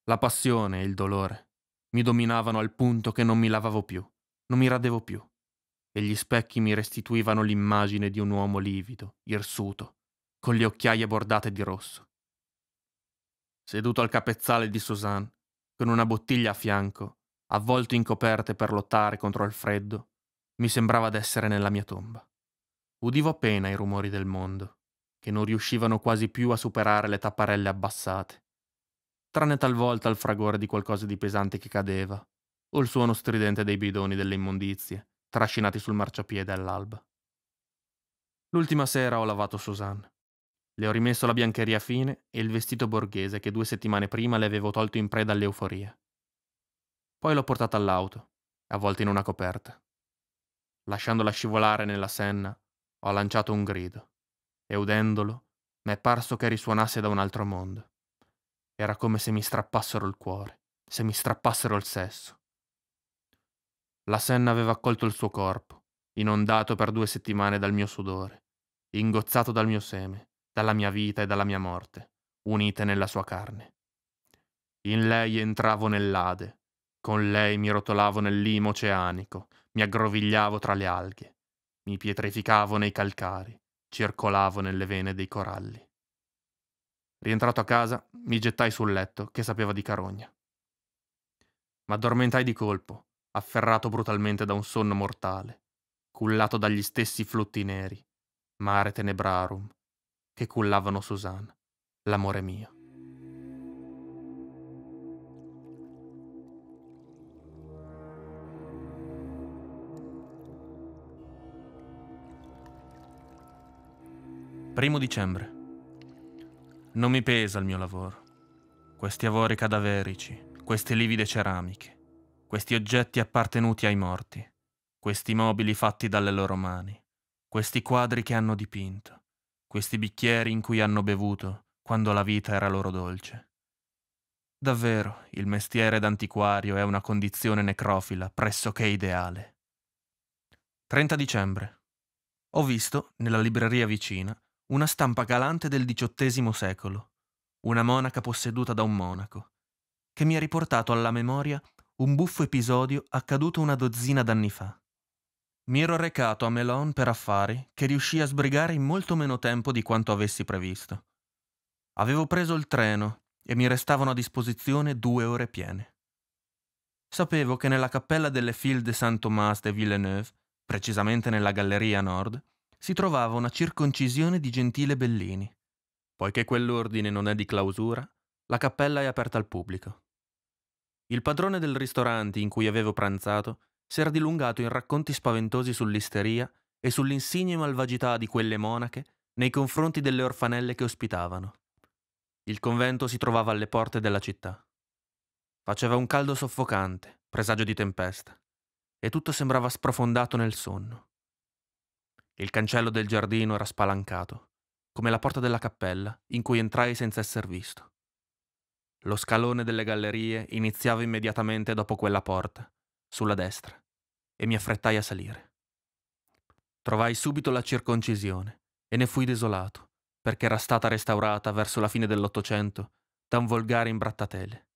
La passione e il dolore mi dominavano al punto che non mi lavavo più, non mi radevo più, e gli specchi mi restituivano l'immagine di un uomo livido, irsuto, con le occhiaie bordate di rosso. Seduto al capezzale di Suzanne, con una bottiglia a fianco, avvolto in coperte per lottare contro il freddo, mi sembrava d'essere nella mia tomba. Udivo appena i rumori del mondo, che non riuscivano quasi più a superare le tapparelle abbassate, tranne talvolta il fragore di qualcosa di pesante che cadeva, o il suono stridente dei bidoni delle immondizie, trascinati sul marciapiede all'alba. L'ultima sera ho lavato Susanne. Le ho rimesso la biancheria fine e il vestito borghese che due settimane prima le avevo tolto in preda all'euforia. Poi l'ho portata all'auto, avvolta in una coperta. Lasciandola scivolare nella senna, ho lanciato un grido e udendolo, mi è parso che risuonasse da un altro mondo. Era come se mi strappassero il cuore, se mi strappassero il sesso. La Senna aveva accolto il suo corpo, inondato per due settimane dal mio sudore, ingozzato dal mio seme, dalla mia vita e dalla mia morte, unite nella sua carne. In lei entravo nell'Ade, con lei mi rotolavo nel limo oceanico, mi aggrovigliavo tra le alghe, mi pietrificavo nei calcari, circolavo nelle vene dei coralli. Rientrato a casa, mi gettai sul letto, che sapeva di carogna. M'addormentai di colpo, afferrato brutalmente da un sonno mortale, cullato dagli stessi flutti neri, mare tenebrarum, che cullavano Susanna, l'amore mio. Primo dicembre non mi pesa il mio lavoro. Questi avori cadaverici, queste livide ceramiche, questi oggetti appartenuti ai morti, questi mobili fatti dalle loro mani, questi quadri che hanno dipinto, questi bicchieri in cui hanno bevuto quando la vita era loro dolce. Davvero, il mestiere d'antiquario è una condizione necrofila pressoché ideale. 30 dicembre. Ho visto, nella libreria vicina, una stampa galante del XVIII secolo, una monaca posseduta da un monaco, che mi ha riportato alla memoria un buffo episodio accaduto una dozzina d'anni fa. Mi ero recato a Melon per affari che riuscii a sbrigare in molto meno tempo di quanto avessi previsto. Avevo preso il treno e mi restavano a disposizione due ore piene. Sapevo che nella cappella delle Filles de Saint-Thomas de Villeneuve, precisamente nella Galleria Nord, si trovava una circoncisione di Gentile Bellini. Poiché quell'ordine non è di clausura, la cappella è aperta al pubblico. Il padrone del ristorante in cui avevo pranzato si era dilungato in racconti spaventosi sull'isteria e sull'insigne malvagità di quelle monache nei confronti delle orfanelle che ospitavano. Il convento si trovava alle porte della città. Faceva un caldo soffocante, presagio di tempesta, e tutto sembrava sprofondato nel sonno. Il cancello del giardino era spalancato, come la porta della cappella, in cui entrai senza esser visto. Lo scalone delle gallerie iniziava immediatamente dopo quella porta, sulla destra, e mi affrettai a salire. Trovai subito la circoncisione e ne fui desolato, perché era stata restaurata verso la fine dell'Ottocento da un volgare imbrattatele.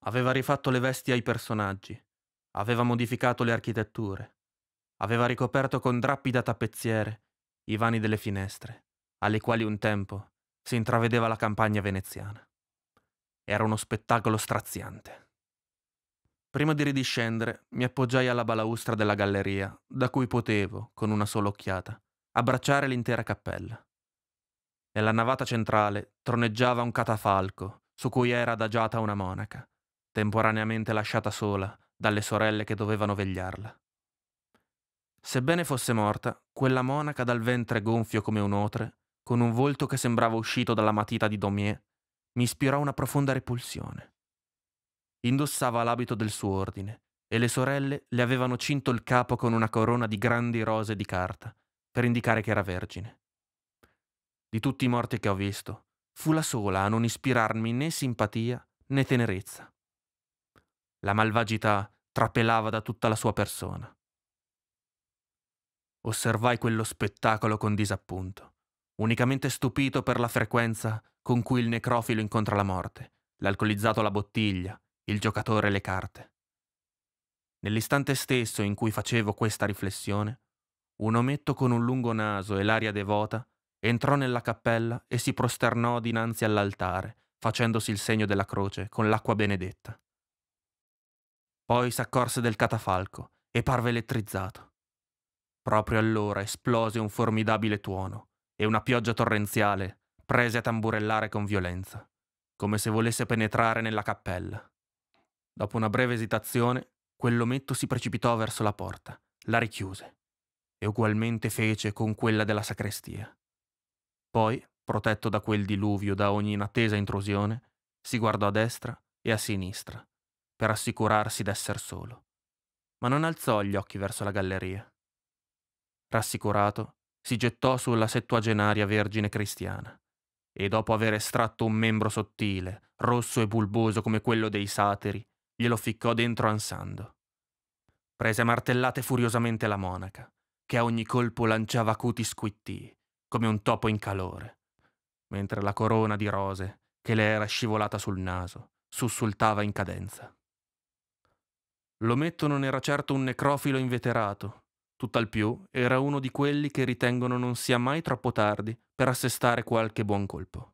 Aveva rifatto le vesti ai personaggi, aveva modificato le architetture, aveva ricoperto con drappi da tappezziere i vani delle finestre, alle quali un tempo si intravedeva la campagna veneziana. Era uno spettacolo straziante. Prima di ridiscendere, mi appoggiai alla balaustra della galleria, da cui potevo, con una sola occhiata, abbracciare l'intera cappella. Nella navata centrale troneggiava un catafalco su cui era adagiata una monaca, temporaneamente lasciata sola dalle sorelle che dovevano vegliarla. Sebbene fosse morta, quella monaca dal ventre gonfio come un otre, con un volto che sembrava uscito dalla matita di Domier, mi ispirò una profonda repulsione. Indossava l'abito del suo ordine e le sorelle le avevano cinto il capo con una corona di grandi rose di carta, per indicare che era vergine. Di tutti i morti che ho visto, fu la sola a non ispirarmi né simpatia né tenerezza. La malvagità trapelava da tutta la sua persona osservai quello spettacolo con disappunto, unicamente stupito per la frequenza con cui il necrofilo incontra la morte, l'alcolizzato la bottiglia, il giocatore le carte. Nell'istante stesso in cui facevo questa riflessione, un ometto con un lungo naso e l'aria devota entrò nella cappella e si prosternò dinanzi all'altare, facendosi il segno della croce con l'acqua benedetta. Poi s'accorse del catafalco e parve elettrizzato. Proprio allora esplose un formidabile tuono e una pioggia torrenziale prese a tamburellare con violenza, come se volesse penetrare nella cappella. Dopo una breve esitazione, quell'ometto si precipitò verso la porta, la richiuse e ugualmente fece con quella della sacrestia. Poi, protetto da quel diluvio da ogni inattesa intrusione, si guardò a destra e a sinistra, per assicurarsi d'esser solo. Ma non alzò gli occhi verso la galleria. Rassicurato, si gettò sulla settuagenaria vergine cristiana e dopo aver estratto un membro sottile, rosso e bulboso come quello dei satiri, glielo ficcò dentro ansando. Prese a martellate furiosamente la monaca, che a ogni colpo lanciava acuti squittii, come un topo in calore, mentre la corona di rose, che le era scivolata sul naso, sussultava in cadenza. L'ometto non era certo un necrofilo inveterato, Tutt'al più era uno di quelli che ritengono non sia mai troppo tardi per assestare qualche buon colpo.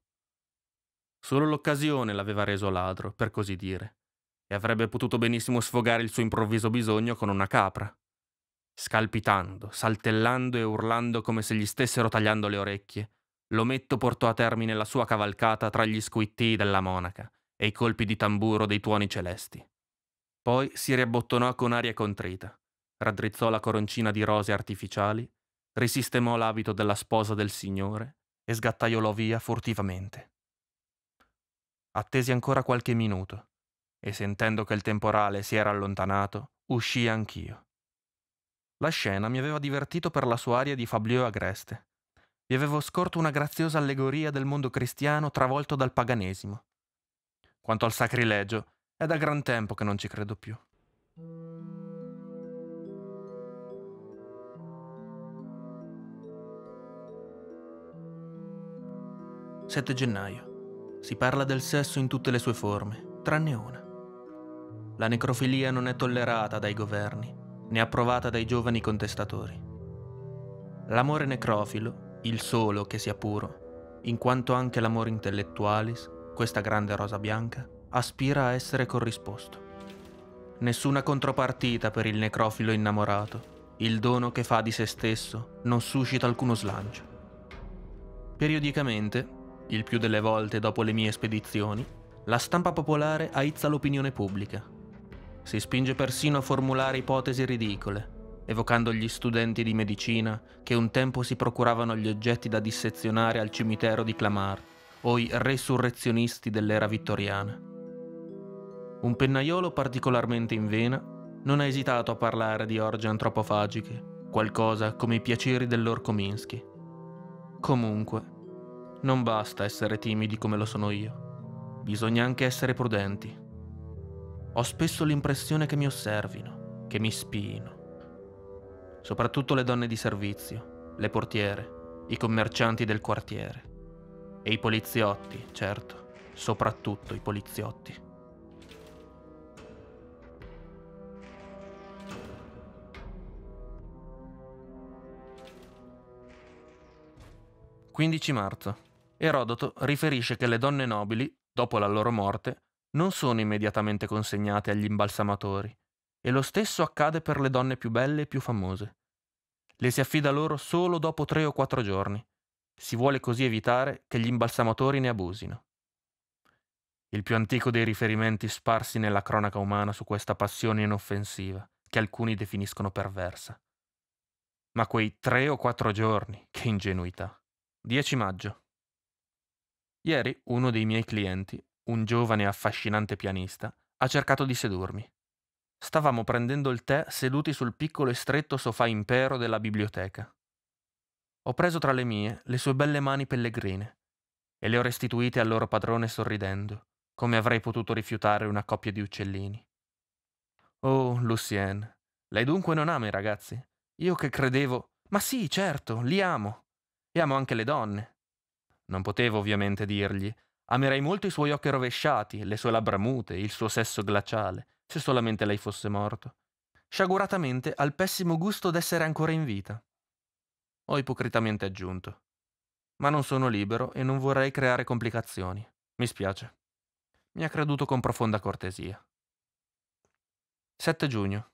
Solo l'occasione l'aveva reso ladro, per così dire, e avrebbe potuto benissimo sfogare il suo improvviso bisogno con una capra. Scalpitando, saltellando e urlando come se gli stessero tagliando le orecchie, l'ometto portò a termine la sua cavalcata tra gli squittii della monaca e i colpi di tamburo dei tuoni celesti. Poi si riabbottonò con aria contrita raddrizzò la coroncina di rose artificiali, risistemò l'abito della sposa del Signore e sgattaiolò via furtivamente. Attesi ancora qualche minuto e sentendo che il temporale si era allontanato, uscii anch'io. La scena mi aveva divertito per la sua aria di fabliò agreste. Vi avevo scorto una graziosa allegoria del mondo cristiano travolto dal paganesimo. Quanto al sacrilegio, è da gran tempo che non ci credo più. 7 gennaio. Si parla del sesso in tutte le sue forme, tranne una. La necrofilia non è tollerata dai governi, né approvata dai giovani contestatori. L'amore necrofilo, il solo che sia puro, in quanto anche l'amore intellettualis, questa grande rosa bianca, aspira a essere corrisposto. Nessuna contropartita per il necrofilo innamorato, il dono che fa di se stesso non suscita alcuno slancio. Periodicamente, il più delle volte dopo le mie spedizioni, la stampa popolare aizza l'opinione pubblica. Si spinge persino a formulare ipotesi ridicole, evocando gli studenti di medicina che un tempo si procuravano gli oggetti da dissezionare al cimitero di Clamar o i resurrezionisti dell'era vittoriana. Un pennaiolo particolarmente in vena non ha esitato a parlare di orge antropofagiche, qualcosa come i piaceri dell'orco Minsky. Comunque, non basta essere timidi come lo sono io. Bisogna anche essere prudenti. Ho spesso l'impressione che mi osservino, che mi spino. Soprattutto le donne di servizio, le portiere, i commercianti del quartiere. E i poliziotti, certo, soprattutto i poliziotti. Quindici marzo Erodoto riferisce che le donne nobili, dopo la loro morte, non sono immediatamente consegnate agli imbalsamatori, e lo stesso accade per le donne più belle e più famose. Le si affida loro solo dopo tre o quattro giorni. Si vuole così evitare che gli imbalsamatori ne abusino. Il più antico dei riferimenti sparsi nella cronaca umana su questa passione inoffensiva, che alcuni definiscono perversa. Ma quei tre o quattro giorni, che ingenuità. 10 maggio Ieri uno dei miei clienti, un giovane affascinante pianista, ha cercato di sedurmi. Stavamo prendendo il tè seduti sul piccolo e stretto sofà impero della biblioteca. Ho preso tra le mie le sue belle mani pellegrine e le ho restituite al loro padrone sorridendo, come avrei potuto rifiutare una coppia di uccellini. Oh, Lucien, lei dunque non ama i ragazzi? Io che credevo. Ma sì, certo, li amo. E amo anche le donne. Non potevo ovviamente dirgli. Amerei molto i suoi occhi rovesciati, le sue labbra mute, il suo sesso glaciale, se solamente lei fosse morto. Sciaguratamente al pessimo gusto d'essere ancora in vita. Ho ipocritamente aggiunto. Ma non sono libero e non vorrei creare complicazioni. Mi spiace. Mi ha creduto con profonda cortesia. 7 giugno.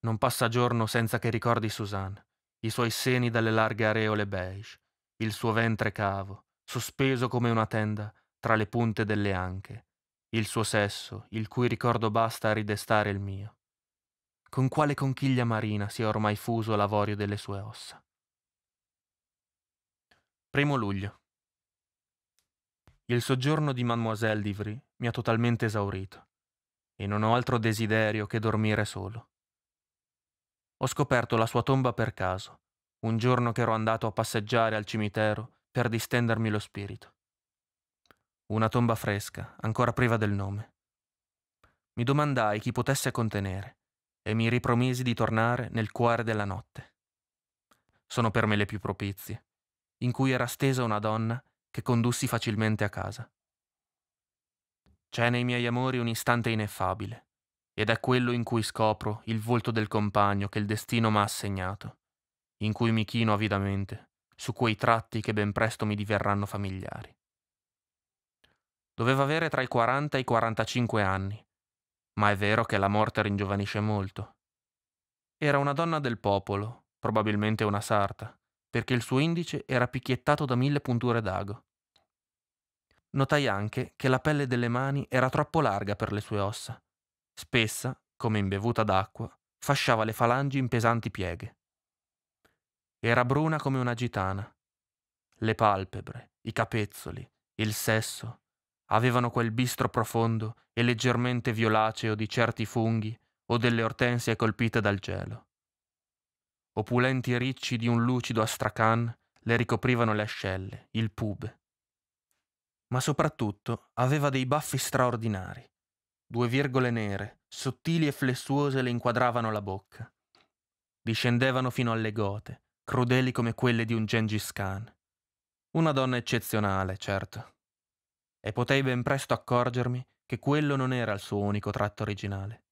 Non passa giorno senza che ricordi Suzanne, i suoi seni dalle larghe areole beige, il suo ventre cavo, sospeso come una tenda tra le punte delle anche, il suo sesso, il cui ricordo basta a ridestare il mio. Con quale conchiglia marina si è ormai fuso l'avorio delle sue ossa. Primo luglio. Il soggiorno di Mademoiselle d'Ivry mi ha totalmente esaurito e non ho altro desiderio che dormire solo. Ho scoperto la sua tomba per caso un giorno che ero andato a passeggiare al cimitero per distendermi lo spirito. Una tomba fresca, ancora priva del nome. Mi domandai chi potesse contenere e mi ripromisi di tornare nel cuore della notte. Sono per me le più propizie, in cui era stesa una donna che condussi facilmente a casa. C'è nei miei amori un istante ineffabile, ed è quello in cui scopro il volto del compagno che il destino mi ha assegnato in cui mi chino avidamente su quei tratti che ben presto mi diverranno familiari. Doveva avere tra i 40 e i 45 anni, ma è vero che la morte ringiovanisce molto. Era una donna del popolo, probabilmente una sarta, perché il suo indice era picchiettato da mille punture d'ago. Notai anche che la pelle delle mani era troppo larga per le sue ossa. Spessa, come imbevuta d'acqua, fasciava le falangi in pesanti pieghe. Era bruna come una gitana. Le palpebre, i capezzoli, il sesso avevano quel bistro profondo e leggermente violaceo di certi funghi o delle ortensie colpite dal gelo. Opulenti ricci di un lucido astracan le ricoprivano le ascelle, il pube. Ma soprattutto aveva dei baffi straordinari. Due virgole nere, sottili e flessuose le inquadravano la bocca. Discendevano fino alle gote, crudeli come quelle di un Gengis Khan. Una donna eccezionale, certo. E potei ben presto accorgermi che quello non era il suo unico tratto originale.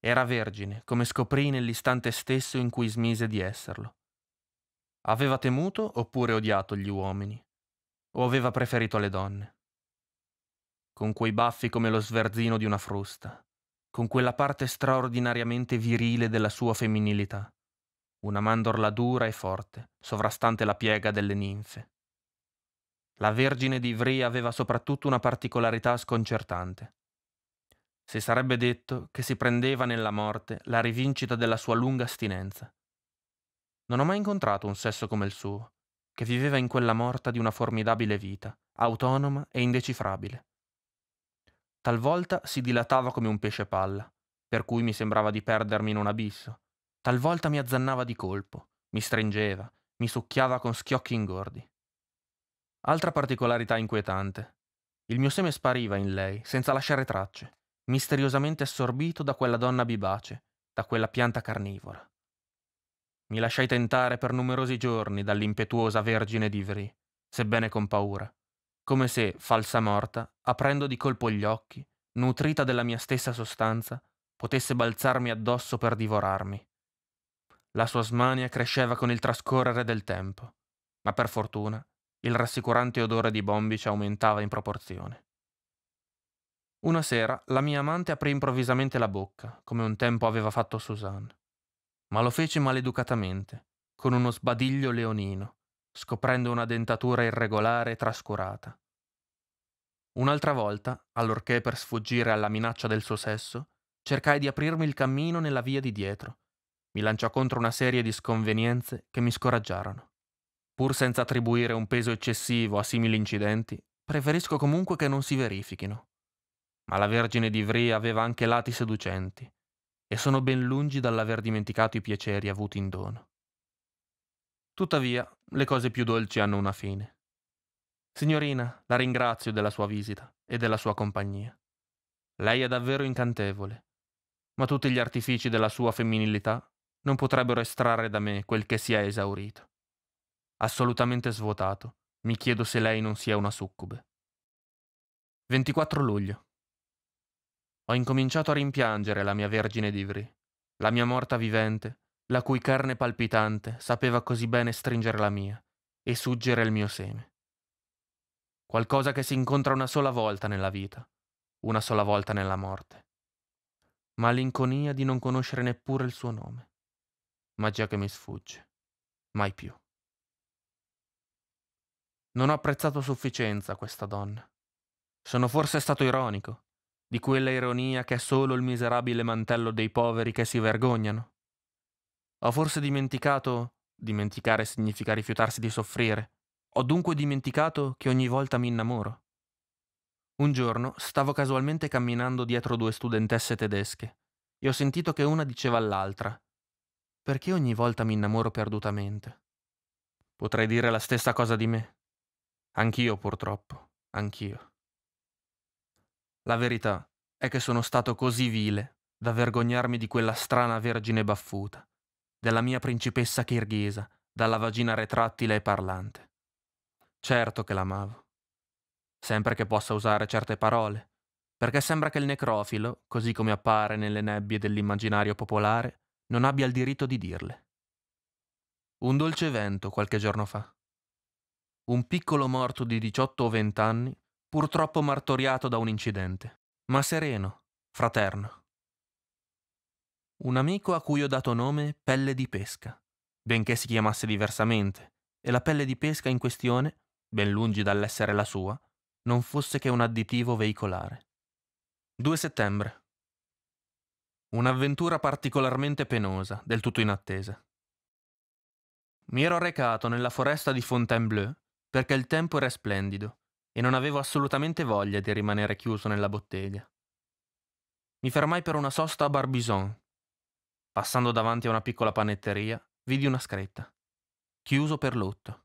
Era vergine, come scoprì nell'istante stesso in cui smise di esserlo. Aveva temuto oppure odiato gli uomini, o aveva preferito le donne. Con quei baffi come lo sverzino di una frusta, con quella parte straordinariamente virile della sua femminilità, una mandorla dura e forte, sovrastante la piega delle ninfe. La Vergine di Ivrea aveva soprattutto una particolarità sconcertante. Si sarebbe detto che si prendeva nella morte la rivincita della sua lunga astinenza. Non ho mai incontrato un sesso come il suo, che viveva in quella morta di una formidabile vita, autonoma e indecifrabile. Talvolta si dilatava come un pesce palla, per cui mi sembrava di perdermi in un abisso, Talvolta mi azzannava di colpo, mi stringeva, mi succhiava con schiocchi ingordi. Altra particolarità inquietante. Il mio seme spariva in lei, senza lasciare tracce, misteriosamente assorbito da quella donna bibace, da quella pianta carnivora. Mi lasciai tentare per numerosi giorni dall'impetuosa vergine d'Ivry, sebbene con paura, come se, falsa morta, aprendo di colpo gli occhi, nutrita della mia stessa sostanza, potesse balzarmi addosso per divorarmi. La sua smania cresceva con il trascorrere del tempo, ma per fortuna il rassicurante odore di bombice aumentava in proporzione. Una sera la mia amante aprì improvvisamente la bocca, come un tempo aveva fatto Suzanne, ma lo fece maleducatamente, con uno sbadiglio leonino, scoprendo una dentatura irregolare e trascurata. Un'altra volta, allorché per sfuggire alla minaccia del suo sesso, cercai di aprirmi il cammino nella via di dietro, mi lanciò contro una serie di sconvenienze che mi scoraggiarono. Pur senza attribuire un peso eccessivo a simili incidenti, preferisco comunque che non si verifichino. Ma la Vergine di Vri aveva anche lati seducenti, e sono ben lungi dall'aver dimenticato i piaceri avuti in dono. Tuttavia, le cose più dolci hanno una fine. Signorina, la ringrazio della sua visita e della sua compagnia. Lei è davvero incantevole, ma tutti gli artifici della sua femminilità non potrebbero estrarre da me quel che si è esaurito. Assolutamente svuotato, mi chiedo se lei non sia una succube. 24 luglio. Ho incominciato a rimpiangere la mia Vergine d'Ivry, la mia morta vivente, la cui carne palpitante sapeva così bene stringere la mia e suggere il mio seme. Qualcosa che si incontra una sola volta nella vita, una sola volta nella morte. Malinconia di non conoscere neppure il suo nome magia che mi sfugge. Mai più. Non ho apprezzato a sufficienza questa donna. Sono forse stato ironico, di quella ironia che è solo il miserabile mantello dei poveri che si vergognano. Ho forse dimenticato, dimenticare significa rifiutarsi di soffrire, ho dunque dimenticato che ogni volta mi innamoro. Un giorno stavo casualmente camminando dietro due studentesse tedesche e ho sentito che una diceva all'altra perché ogni volta mi innamoro perdutamente? Potrei dire la stessa cosa di me. Anch'io, purtroppo, anch'io. La verità è che sono stato così vile da vergognarmi di quella strana vergine baffuta, della mia principessa kirghisa, dalla vagina retrattile e parlante. Certo che l'amavo. Sempre che possa usare certe parole, perché sembra che il necrofilo, così come appare nelle nebbie dell'immaginario popolare, non abbia il diritto di dirle. Un dolce vento qualche giorno fa. Un piccolo morto di 18 o 20 anni, purtroppo martoriato da un incidente, ma sereno, fraterno. Un amico a cui ho dato nome Pelle di Pesca, benché si chiamasse diversamente, e la pelle di pesca in questione, ben lungi dall'essere la sua, non fosse che un additivo veicolare. 2 settembre Un'avventura particolarmente penosa, del tutto inattesa. Mi ero recato nella foresta di Fontainebleau perché il tempo era splendido e non avevo assolutamente voglia di rimanere chiuso nella bottega. Mi fermai per una sosta a Barbizon. Passando davanti a una piccola panetteria, vidi una scritta. Chiuso per lotto.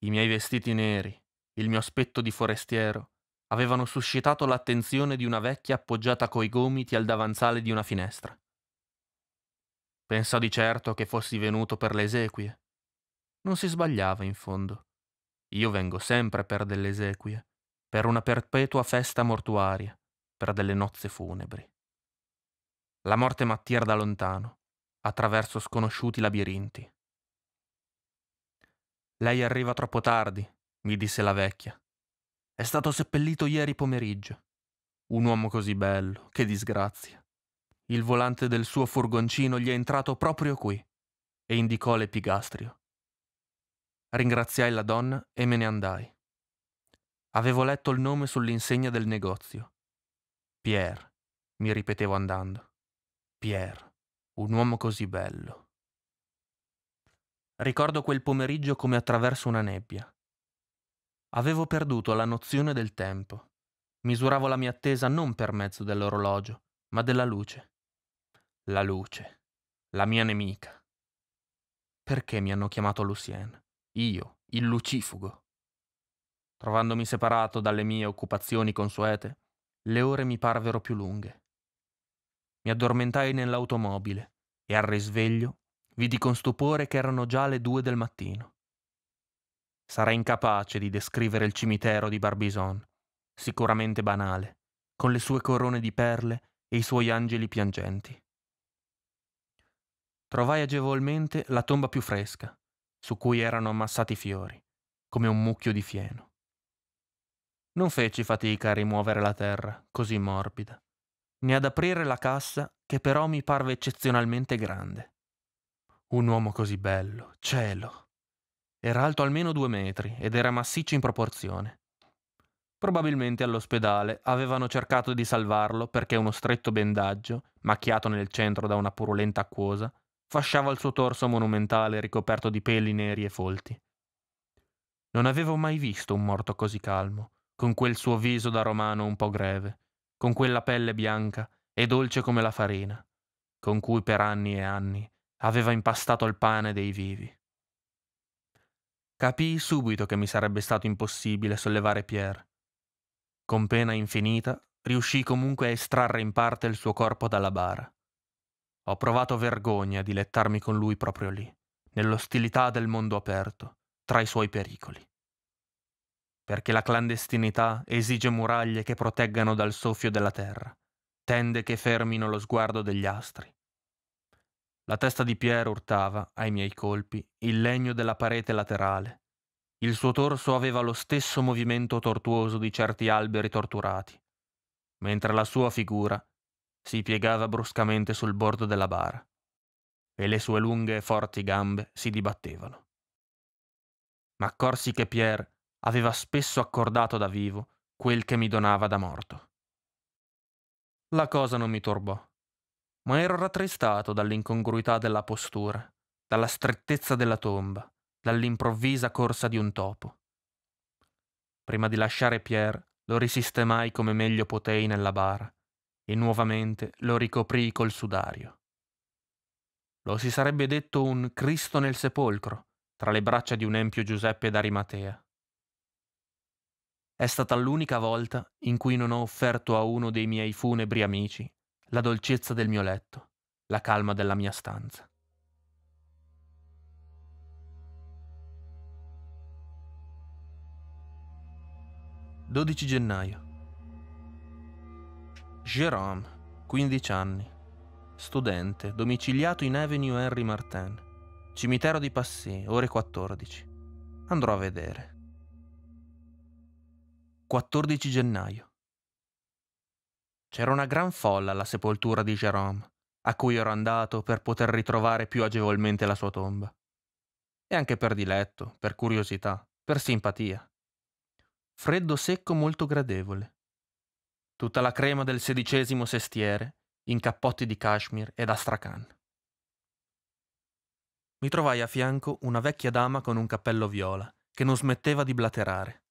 I miei vestiti neri, il mio aspetto di forestiero avevano suscitato l'attenzione di una vecchia appoggiata coi gomiti al davanzale di una finestra. Pensò di certo che fossi venuto per le esequie. Non si sbagliava, in fondo. Io vengo sempre per delle esequie, per una perpetua festa mortuaria, per delle nozze funebri. La morte m'attira da lontano, attraverso sconosciuti labirinti. Lei arriva troppo tardi, mi disse la vecchia. È stato seppellito ieri pomeriggio. Un uomo così bello, che disgrazia. Il volante del suo furgoncino gli è entrato proprio qui e indicò l'epigastrio. Ringraziai la donna e me ne andai. Avevo letto il nome sull'insegna del negozio. Pierre, mi ripetevo andando. Pierre, un uomo così bello. Ricordo quel pomeriggio come attraverso una nebbia. Avevo perduto la nozione del tempo. Misuravo la mia attesa non per mezzo dell'orologio, ma della luce. La luce, la mia nemica. Perché mi hanno chiamato Lucien? Io, il lucifugo. Trovandomi separato dalle mie occupazioni consuete, le ore mi parvero più lunghe. Mi addormentai nell'automobile e al risveglio vidi con stupore che erano già le due del mattino sarà incapace di descrivere il cimitero di Barbizon, sicuramente banale, con le sue corone di perle e i suoi angeli piangenti. Trovai agevolmente la tomba più fresca, su cui erano ammassati fiori, come un mucchio di fieno. Non feci fatica a rimuovere la terra, così morbida, né ad aprire la cassa che però mi parve eccezionalmente grande. Un uomo così bello, cielo, era alto almeno due metri ed era massiccio in proporzione. Probabilmente all'ospedale avevano cercato di salvarlo perché uno stretto bendaggio, macchiato nel centro da una purulenta acquosa, fasciava il suo torso monumentale ricoperto di peli neri e folti. Non avevo mai visto un morto così calmo, con quel suo viso da romano un po' greve, con quella pelle bianca e dolce come la farina, con cui per anni e anni aveva impastato il pane dei vivi. Capii subito che mi sarebbe stato impossibile sollevare Pierre. Con pena infinita, riuscii comunque a estrarre in parte il suo corpo dalla bara. Ho provato vergogna di lettarmi con lui proprio lì, nell'ostilità del mondo aperto, tra i suoi pericoli. Perché la clandestinità esige muraglie che proteggano dal soffio della terra, tende che fermino lo sguardo degli astri, la testa di Pierre urtava, ai miei colpi, il legno della parete laterale. Il suo torso aveva lo stesso movimento tortuoso di certi alberi torturati, mentre la sua figura si piegava bruscamente sul bordo della bara e le sue lunghe e forti gambe si dibattevano. Ma accorsi che Pierre aveva spesso accordato da vivo quel che mi donava da morto. La cosa non mi turbò ma ero rattristato dall'incongruità della postura, dalla strettezza della tomba, dall'improvvisa corsa di un topo. Prima di lasciare Pierre, lo risistemai come meglio potei nella bara e nuovamente lo ricoprii col sudario. Lo si sarebbe detto un Cristo nel sepolcro, tra le braccia di un empio Giuseppe d'Arimatea. È stata l'unica volta in cui non ho offerto a uno dei miei funebri amici la dolcezza del mio letto, la calma della mia stanza. Dodici gennaio. Jérôme, 15 anni, studente, domiciliato in Avenue Henry Martin, cimitero di Passy, ore 14. Andrò a vedere. 14 gennaio. C'era una gran folla alla sepoltura di Jerome, a cui ero andato per poter ritrovare più agevolmente la sua tomba. E anche per diletto, per curiosità, per simpatia. Freddo secco molto gradevole. Tutta la crema del sedicesimo sestiere, in cappotti di cashmere ed astrakhan. Mi trovai a fianco una vecchia dama con un cappello viola, che non smetteva di blaterare.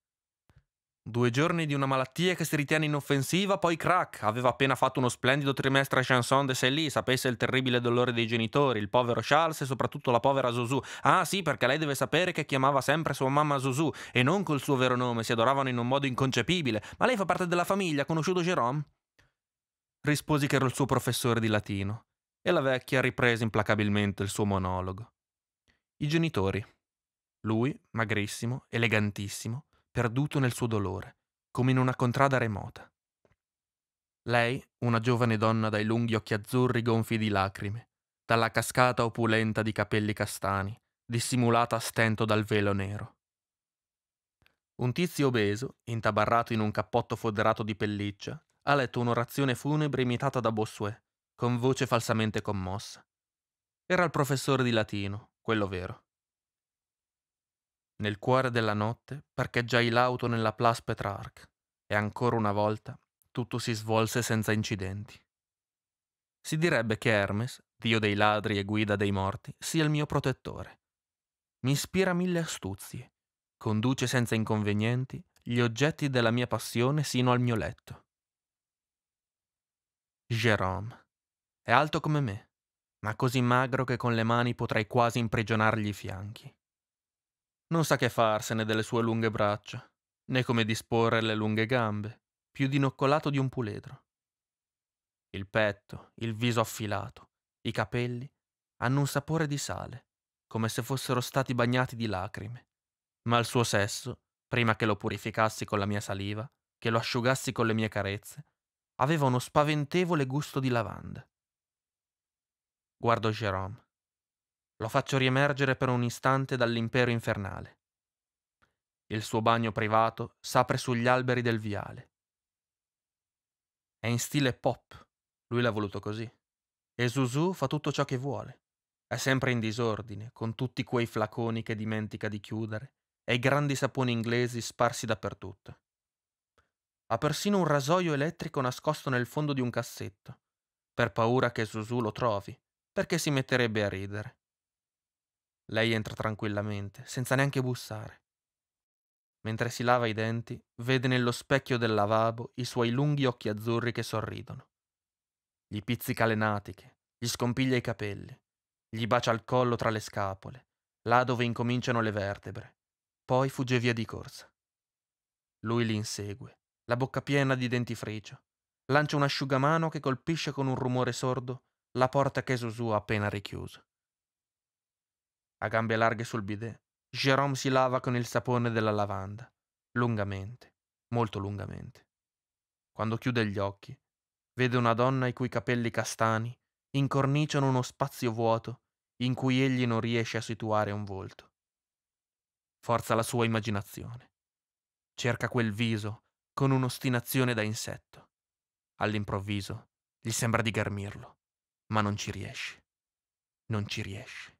Due giorni di una malattia che si ritiene inoffensiva, poi crack. Aveva appena fatto uno splendido trimestre a Chanson de Sely, sapesse il terribile dolore dei genitori, il povero Charles e soprattutto la povera Zuzu. Ah sì, perché lei deve sapere che chiamava sempre sua mamma Zuzu e non col suo vero nome, si adoravano in un modo inconcepibile. Ma lei fa parte della famiglia, ha conosciuto Jerome? Risposi che ero il suo professore di latino. E la vecchia riprese implacabilmente il suo monologo. I genitori. Lui, magrissimo, elegantissimo, perduto nel suo dolore, come in una contrada remota. Lei, una giovane donna dai lunghi occhi azzurri gonfi di lacrime, dalla cascata opulenta di capelli castani, dissimulata a stento dal velo nero. Un tizio obeso, intabarrato in un cappotto foderato di pelliccia, ha letto un'orazione funebre imitata da Bossuet, con voce falsamente commossa. Era il professore di latino, quello vero. Nel cuore della notte parcheggiai l'auto nella Place Petrarch e ancora una volta tutto si svolse senza incidenti. Si direbbe che Hermes, dio dei ladri e guida dei morti, sia il mio protettore. Mi ispira mille astuzie, conduce senza inconvenienti gli oggetti della mia passione sino al mio letto. Jérôme è alto come me, ma così magro che con le mani potrei quasi imprigionargli i fianchi. Non sa che farsene delle sue lunghe braccia, né come disporre le lunghe gambe, più dinoccolato di un puledro. Il petto, il viso affilato, i capelli hanno un sapore di sale, come se fossero stati bagnati di lacrime. Ma il suo sesso, prima che lo purificassi con la mia saliva, che lo asciugassi con le mie carezze, aveva uno spaventevole gusto di lavanda. Guardo Jérôme. Lo faccio riemergere per un istante dall'impero infernale. Il suo bagno privato s'apre sugli alberi del viale. È in stile pop, lui l'ha voluto così. E Zuzu fa tutto ciò che vuole. È sempre in disordine, con tutti quei flaconi che dimentica di chiudere e i grandi saponi inglesi sparsi dappertutto. Ha persino un rasoio elettrico nascosto nel fondo di un cassetto, per paura che Zuzu lo trovi, perché si metterebbe a ridere. Lei entra tranquillamente, senza neanche bussare. Mentre si lava i denti, vede nello specchio del lavabo i suoi lunghi occhi azzurri che sorridono. Gli pizzica le natiche, gli scompiglia i capelli, gli bacia il collo tra le scapole, là dove incominciano le vertebre. Poi fugge via di corsa. Lui li insegue, la bocca piena di dentifricio. Lancia un asciugamano che colpisce con un rumore sordo la porta che Susu ha appena richiuso a gambe larghe sul bidet, Jérôme si lava con il sapone della lavanda, lungamente, molto lungamente. Quando chiude gli occhi, vede una donna i cui capelli castani incorniciano uno spazio vuoto in cui egli non riesce a situare un volto. Forza la sua immaginazione. Cerca quel viso con un'ostinazione da insetto. All'improvviso gli sembra di garmirlo, ma non ci riesce. Non ci riesce.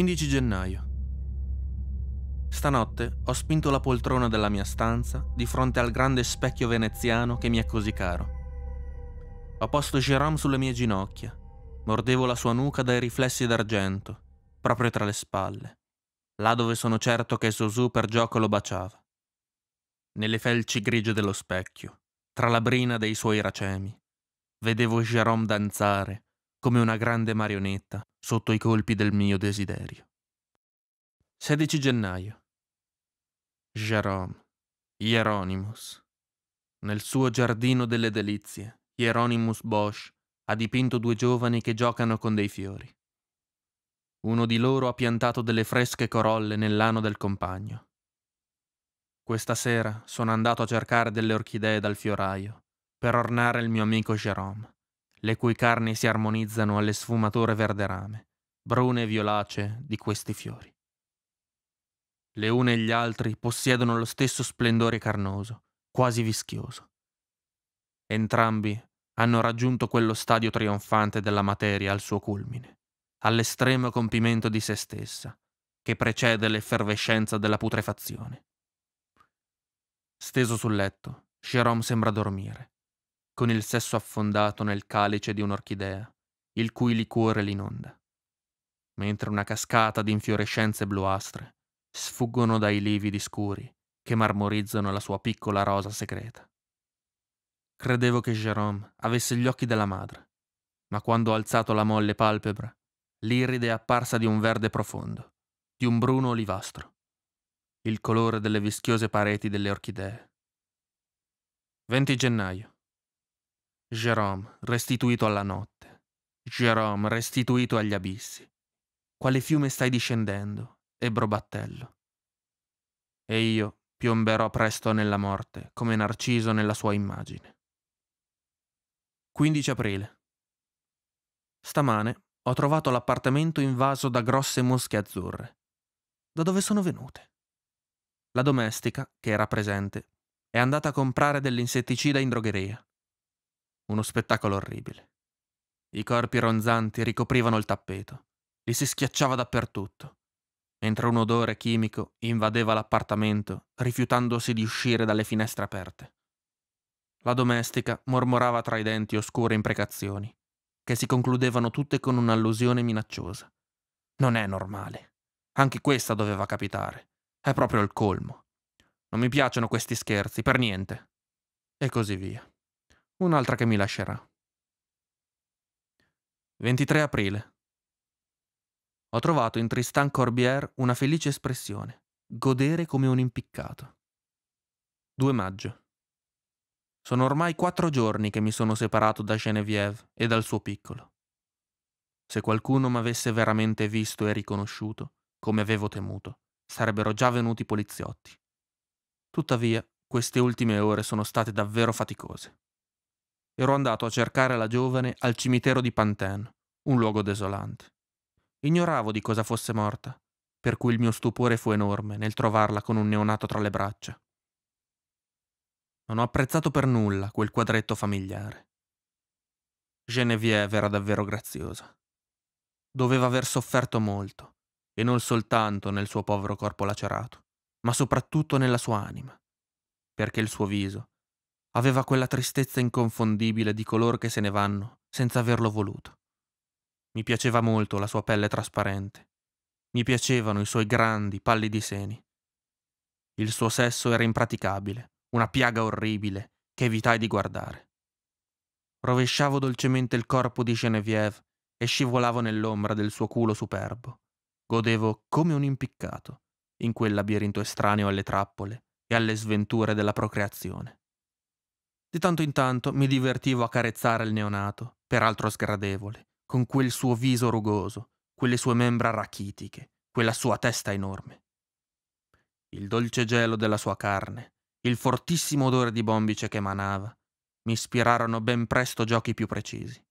15 gennaio. Stanotte ho spinto la poltrona della mia stanza di fronte al grande specchio veneziano che mi è così caro. Ho posto Jérôme sulle mie ginocchia, mordevo la sua nuca dai riflessi d'argento, proprio tra le spalle, là dove sono certo che Sosu per gioco lo baciava. Nelle felci grigie dello specchio, tra la brina dei suoi racemi, vedevo Jérôme danzare, come una grande marionetta sotto i colpi del mio desiderio. 16 gennaio. Jerome, Hieronymus. Nel suo giardino delle delizie, Hieronymus Bosch ha dipinto due giovani che giocano con dei fiori. Uno di loro ha piantato delle fresche corolle nell'ano del compagno. Questa sera sono andato a cercare delle orchidee dal fioraio per ornare il mio amico Jerome le cui carni si armonizzano alle sfumature verderame, brune e violacee di questi fiori. Le une e gli altri possiedono lo stesso splendore carnoso, quasi vischioso. Entrambi hanno raggiunto quello stadio trionfante della materia al suo culmine, all'estremo compimento di se stessa, che precede l'effervescenza della putrefazione. Steso sul letto, Jerome sembra dormire, con il sesso affondato nel calice di un'orchidea, il cui liquore l'inonda, mentre una cascata di infiorescenze bluastre sfuggono dai lividi scuri che marmorizzano la sua piccola rosa segreta. Credevo che Jérôme avesse gli occhi della madre, ma quando ho alzato la molle palpebra, l'iride è apparsa di un verde profondo, di un bruno olivastro, il colore delle vischiose pareti delle orchidee. 20 gennaio Jerome, restituito alla notte. Jerome, restituito agli abissi. Quale fiume stai discendendo, ebro battello. E io piomberò presto nella morte, come Narciso nella sua immagine. 15 aprile. Stamane ho trovato l'appartamento invaso da grosse mosche azzurre. Da dove sono venute? La domestica, che era presente, è andata a comprare dell'insetticida in drogheria. Uno spettacolo orribile. I corpi ronzanti ricoprivano il tappeto, li si schiacciava dappertutto, mentre un odore chimico invadeva l'appartamento, rifiutandosi di uscire dalle finestre aperte. La domestica mormorava tra i denti oscure imprecazioni, che si concludevano tutte con un'allusione minacciosa. Non è normale. Anche questa doveva capitare. È proprio il colmo. Non mi piacciono questi scherzi, per niente. E così via un'altra che mi lascerà. 23 aprile. Ho trovato in Tristan Corbière una felice espressione, godere come un impiccato. 2 maggio. Sono ormai quattro giorni che mi sono separato da Geneviève e dal suo piccolo. Se qualcuno m'avesse veramente visto e riconosciuto, come avevo temuto, sarebbero già venuti i poliziotti. Tuttavia, queste ultime ore sono state davvero faticose ero andato a cercare la giovane al cimitero di Pantin, un luogo desolante. Ignoravo di cosa fosse morta, per cui il mio stupore fu enorme nel trovarla con un neonato tra le braccia. Non ho apprezzato per nulla quel quadretto familiare. Genevieve era davvero graziosa. Doveva aver sofferto molto, e non soltanto nel suo povero corpo lacerato, ma soprattutto nella sua anima, perché il suo viso aveva quella tristezza inconfondibile di coloro che se ne vanno senza averlo voluto. Mi piaceva molto la sua pelle trasparente. Mi piacevano i suoi grandi, pallidi seni. Il suo sesso era impraticabile, una piaga orribile che evitai di guardare. Rovesciavo dolcemente il corpo di Genevieve e scivolavo nell'ombra del suo culo superbo. Godevo come un impiccato in quel labirinto estraneo alle trappole e alle sventure della procreazione. Di tanto in tanto mi divertivo a carezzare il neonato, peraltro sgradevole, con quel suo viso rugoso, quelle sue membra rachitiche, quella sua testa enorme. Il dolce gelo della sua carne, il fortissimo odore di bombice che emanava, mi ispirarono ben presto giochi più precisi.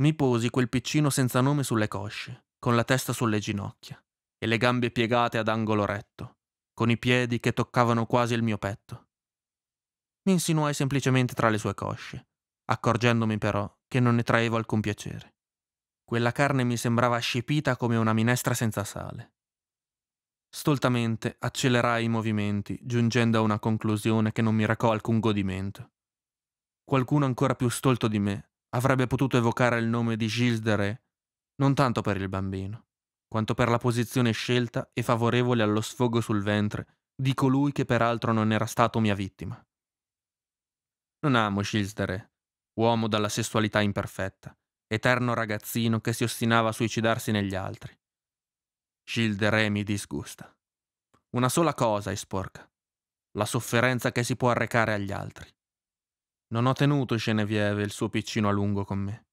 Mi posi quel piccino senza nome sulle cosce, con la testa sulle ginocchia e le gambe piegate ad angolo retto, con i piedi che toccavano quasi il mio petto. Mi insinuai semplicemente tra le sue cosce, accorgendomi però che non ne traevo alcun piacere. Quella carne mi sembrava scipita come una minestra senza sale. Stoltamente accelerai i movimenti, giungendo a una conclusione che non mi recò alcun godimento. Qualcuno ancora più stolto di me avrebbe potuto evocare il nome di Gilles de Re, non tanto per il bambino, quanto per la posizione scelta e favorevole allo sfogo sul ventre di colui che peraltro non era stato mia vittima. Non amo Schildere, uomo dalla sessualità imperfetta, eterno ragazzino che si ostinava a suicidarsi negli altri. Schildere mi disgusta. Una sola cosa è sporca, la sofferenza che si può arrecare agli altri. Non ho tenuto Genevieve il suo piccino a lungo con me,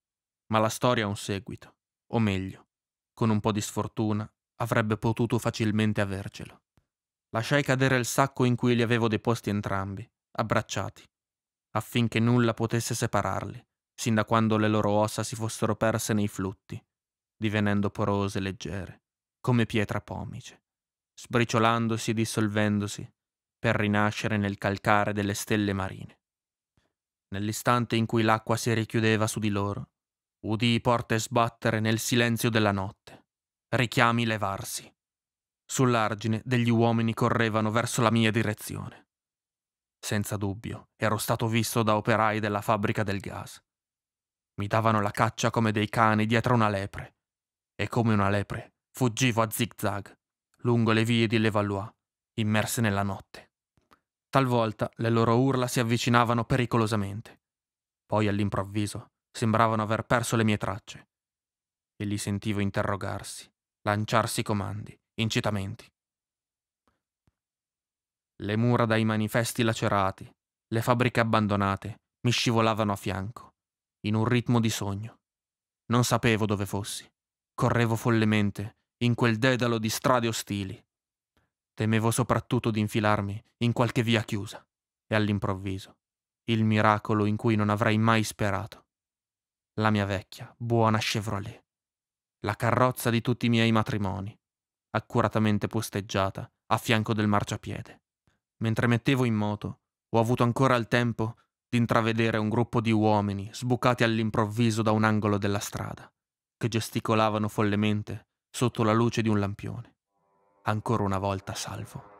ma la storia ha un seguito, o meglio, con un po' di sfortuna avrebbe potuto facilmente avercelo. Lasciai cadere il sacco in cui li avevo deposti entrambi, abbracciati, affinché nulla potesse separarli, sin da quando le loro ossa si fossero perse nei flutti, divenendo porose e leggere, come pietra pomice, sbriciolandosi e dissolvendosi per rinascere nel calcare delle stelle marine. Nell'istante in cui l'acqua si richiudeva su di loro, udii porte sbattere nel silenzio della notte, richiami levarsi. Sull'argine degli uomini correvano verso la mia direzione. Senza dubbio, ero stato visto da operai della fabbrica del gas. Mi davano la caccia come dei cani dietro una lepre. E come una lepre, fuggivo a zigzag, lungo le vie di Levallois, immerse nella notte. Talvolta le loro urla si avvicinavano pericolosamente. Poi all'improvviso sembravano aver perso le mie tracce. E li sentivo interrogarsi, lanciarsi comandi, incitamenti. Le mura dai manifesti lacerati, le fabbriche abbandonate, mi scivolavano a fianco, in un ritmo di sogno. Non sapevo dove fossi. Correvo follemente, in quel dedalo di strade ostili. Temevo soprattutto di infilarmi in qualche via chiusa. E all'improvviso, il miracolo in cui non avrei mai sperato. La mia vecchia, buona Chevrolet. La carrozza di tutti i miei matrimoni, accuratamente posteggiata a fianco del marciapiede mentre mettevo in moto, ho avuto ancora il tempo di intravedere un gruppo di uomini sbucati all'improvviso da un angolo della strada, che gesticolavano follemente sotto la luce di un lampione. Ancora una volta salvo.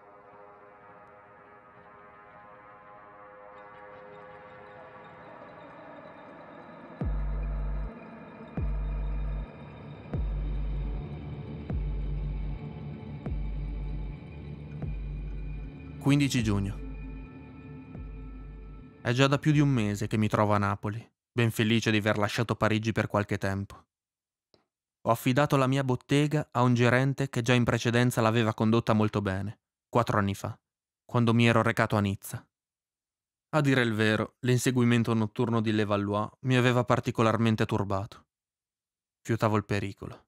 15 giugno. È già da più di un mese che mi trovo a Napoli, ben felice di aver lasciato Parigi per qualche tempo. Ho affidato la mia bottega a un gerente che già in precedenza l'aveva condotta molto bene, quattro anni fa, quando mi ero recato a Nizza. A dire il vero, l'inseguimento notturno di Levallois mi aveva particolarmente turbato. Fiutavo il pericolo.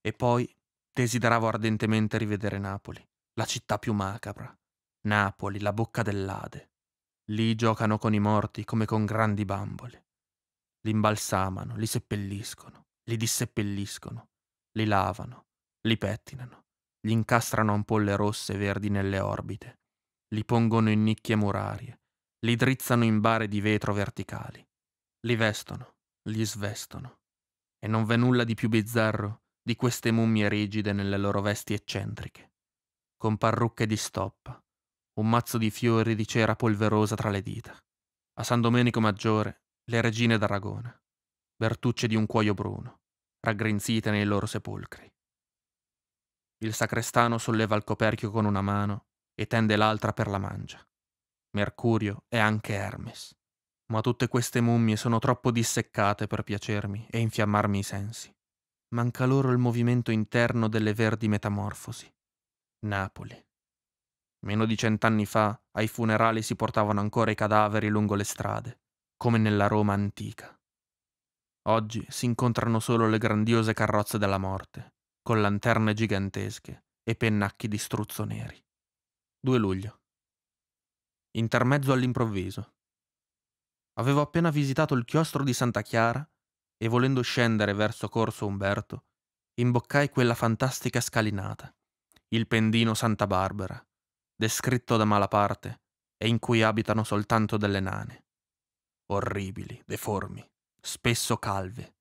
E poi desideravo ardentemente rivedere Napoli, la città più macabra, Napoli, la bocca dell'Ade. Lì giocano con i morti come con grandi bambole. Li imbalsamano, li seppelliscono, li disseppelliscono, li lavano, li pettinano, gli incastrano ampolle rosse e verdi nelle orbite, li pongono in nicchie murarie, li drizzano in bare di vetro verticali, li vestono, li svestono. E non v'è nulla di più bizzarro di queste mummie rigide nelle loro vesti eccentriche, con parrucche di stoppa, un mazzo di fiori di cera polverosa tra le dita. A San Domenico Maggiore, le regine d'Aragona, bertucce di un cuoio bruno, raggrinzite nei loro sepolcri. Il sacrestano solleva il coperchio con una mano e tende l'altra per la mangia. Mercurio è anche Hermes. Ma tutte queste mummie sono troppo disseccate per piacermi e infiammarmi i sensi. Manca loro il movimento interno delle verdi metamorfosi. Napoli, Meno di cent'anni fa, ai funerali si portavano ancora i cadaveri lungo le strade, come nella Roma antica. Oggi si incontrano solo le grandiose carrozze della morte, con lanterne gigantesche e pennacchi di struzzo neri. 2 luglio. Intermezzo all'improvviso. Avevo appena visitato il chiostro di Santa Chiara e volendo scendere verso Corso Umberto, imboccai quella fantastica scalinata, il pendino Santa Barbara, descritto da malaparte, e in cui abitano soltanto delle nane. Orribili, deformi, spesso calve,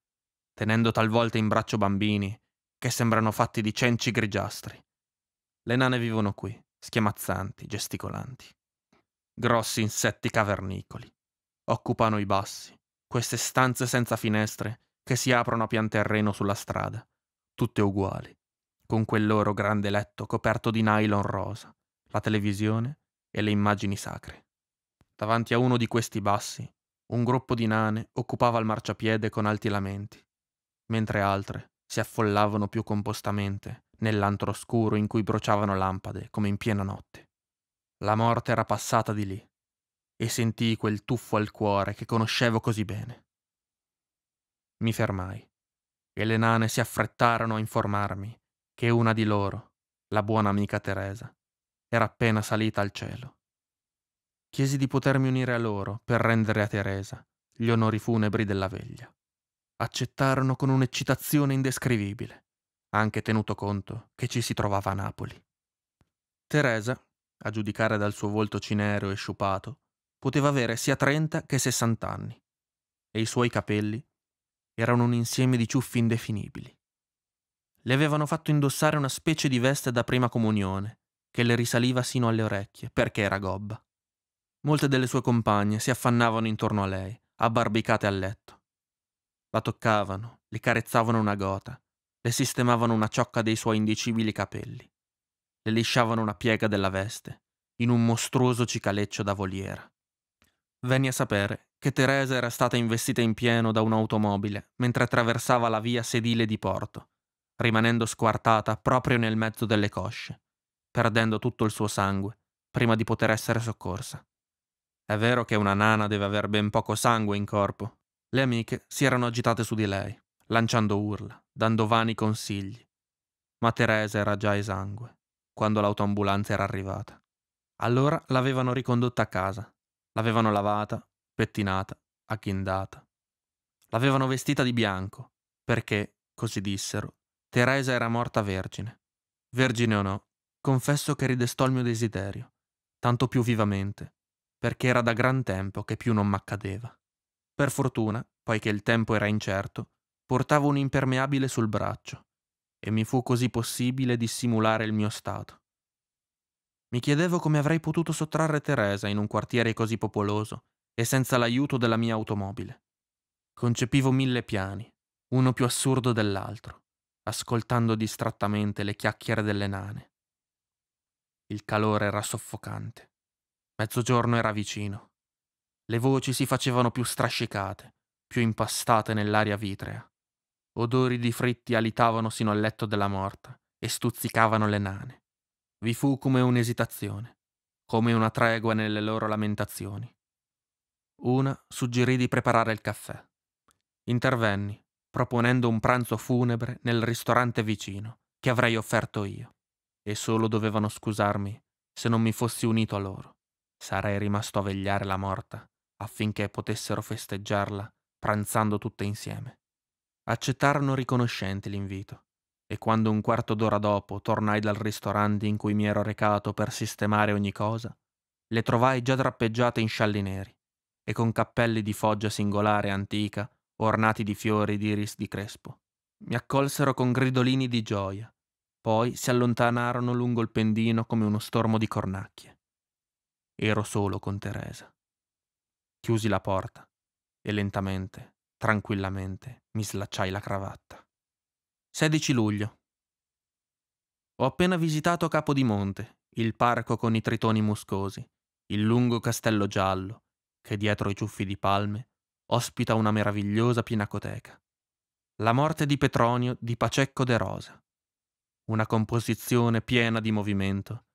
tenendo talvolta in braccio bambini che sembrano fatti di cenci grigiastri. Le nane vivono qui, schiamazzanti, gesticolanti. Grossi insetti cavernicoli. Occupano i bassi, queste stanze senza finestre che si aprono a pian terreno sulla strada, tutte uguali, con quel loro grande letto coperto di nylon rosa, la televisione e le immagini sacre. Davanti a uno di questi bassi, un gruppo di nane occupava il marciapiede con alti lamenti, mentre altre si affollavano più compostamente nell'antro oscuro in cui bruciavano lampade come in piena notte. La morte era passata di lì e sentii quel tuffo al cuore che conoscevo così bene. Mi fermai e le nane si affrettarono a informarmi che una di loro, la buona amica Teresa, era appena salita al cielo. Chiesi di potermi unire a loro per rendere a Teresa gli onori funebri della veglia. Accettarono con un'eccitazione indescrivibile, anche tenuto conto che ci si trovava a Napoli. Teresa, a giudicare dal suo volto cinereo e sciupato, poteva avere sia 30 che 60 anni, e i suoi capelli erano un insieme di ciuffi indefinibili. Le avevano fatto indossare una specie di veste da prima comunione, che le risaliva sino alle orecchie, perché era gobba. Molte delle sue compagne si affannavano intorno a lei, abbarbicate al letto. La toccavano, le carezzavano una gota, le sistemavano una ciocca dei suoi indicibili capelli, le lisciavano una piega della veste, in un mostruoso cicaleccio da voliera. Venni a sapere che Teresa era stata investita in pieno da un'automobile mentre attraversava la via sedile di porto, rimanendo squartata proprio nel mezzo delle cosce, perdendo tutto il suo sangue, prima di poter essere soccorsa. È vero che una nana deve aver ben poco sangue in corpo. Le amiche si erano agitate su di lei, lanciando urla, dando vani consigli. Ma Teresa era già esangue, quando l'autoambulanza era arrivata. Allora l'avevano ricondotta a casa. L'avevano lavata, pettinata, acchindata. L'avevano vestita di bianco, perché, così dissero, Teresa era morta vergine. Vergine o no, confesso che ridestò il mio desiderio, tanto più vivamente, perché era da gran tempo che più non m'accadeva. Per fortuna, poiché il tempo era incerto, portavo un impermeabile sul braccio, e mi fu così possibile dissimulare il mio stato. Mi chiedevo come avrei potuto sottrarre Teresa in un quartiere così popoloso e senza l'aiuto della mia automobile. Concepivo mille piani, uno più assurdo dell'altro, ascoltando distrattamente le chiacchiere delle nane. Il calore era soffocante. Mezzogiorno era vicino. Le voci si facevano più strascicate, più impastate nell'aria vitrea. Odori di fritti alitavano sino al letto della morta e stuzzicavano le nane. Vi fu come un'esitazione, come una tregua nelle loro lamentazioni. Una suggerì di preparare il caffè. Intervenni, proponendo un pranzo funebre nel ristorante vicino, che avrei offerto io e solo dovevano scusarmi se non mi fossi unito a loro. Sarei rimasto a vegliare la morta affinché potessero festeggiarla pranzando tutte insieme. Accettarono riconoscenti l'invito e quando un quarto d'ora dopo tornai dal ristorante in cui mi ero recato per sistemare ogni cosa, le trovai già drappeggiate in scialli neri e con cappelli di foggia singolare e antica ornati di fiori d'iris di crespo. Mi accolsero con gridolini di gioia poi si allontanarono lungo il pendino come uno stormo di cornacchie. Ero solo con Teresa. Chiusi la porta e lentamente, tranquillamente, mi slacciai la cravatta. 16 luglio. Ho appena visitato Capodimonte, il parco con i tritoni muscosi, il lungo castello giallo, che dietro i ciuffi di palme ospita una meravigliosa pinacoteca. La morte di Petronio di Pacecco de Rosa una composizione piena di movimento,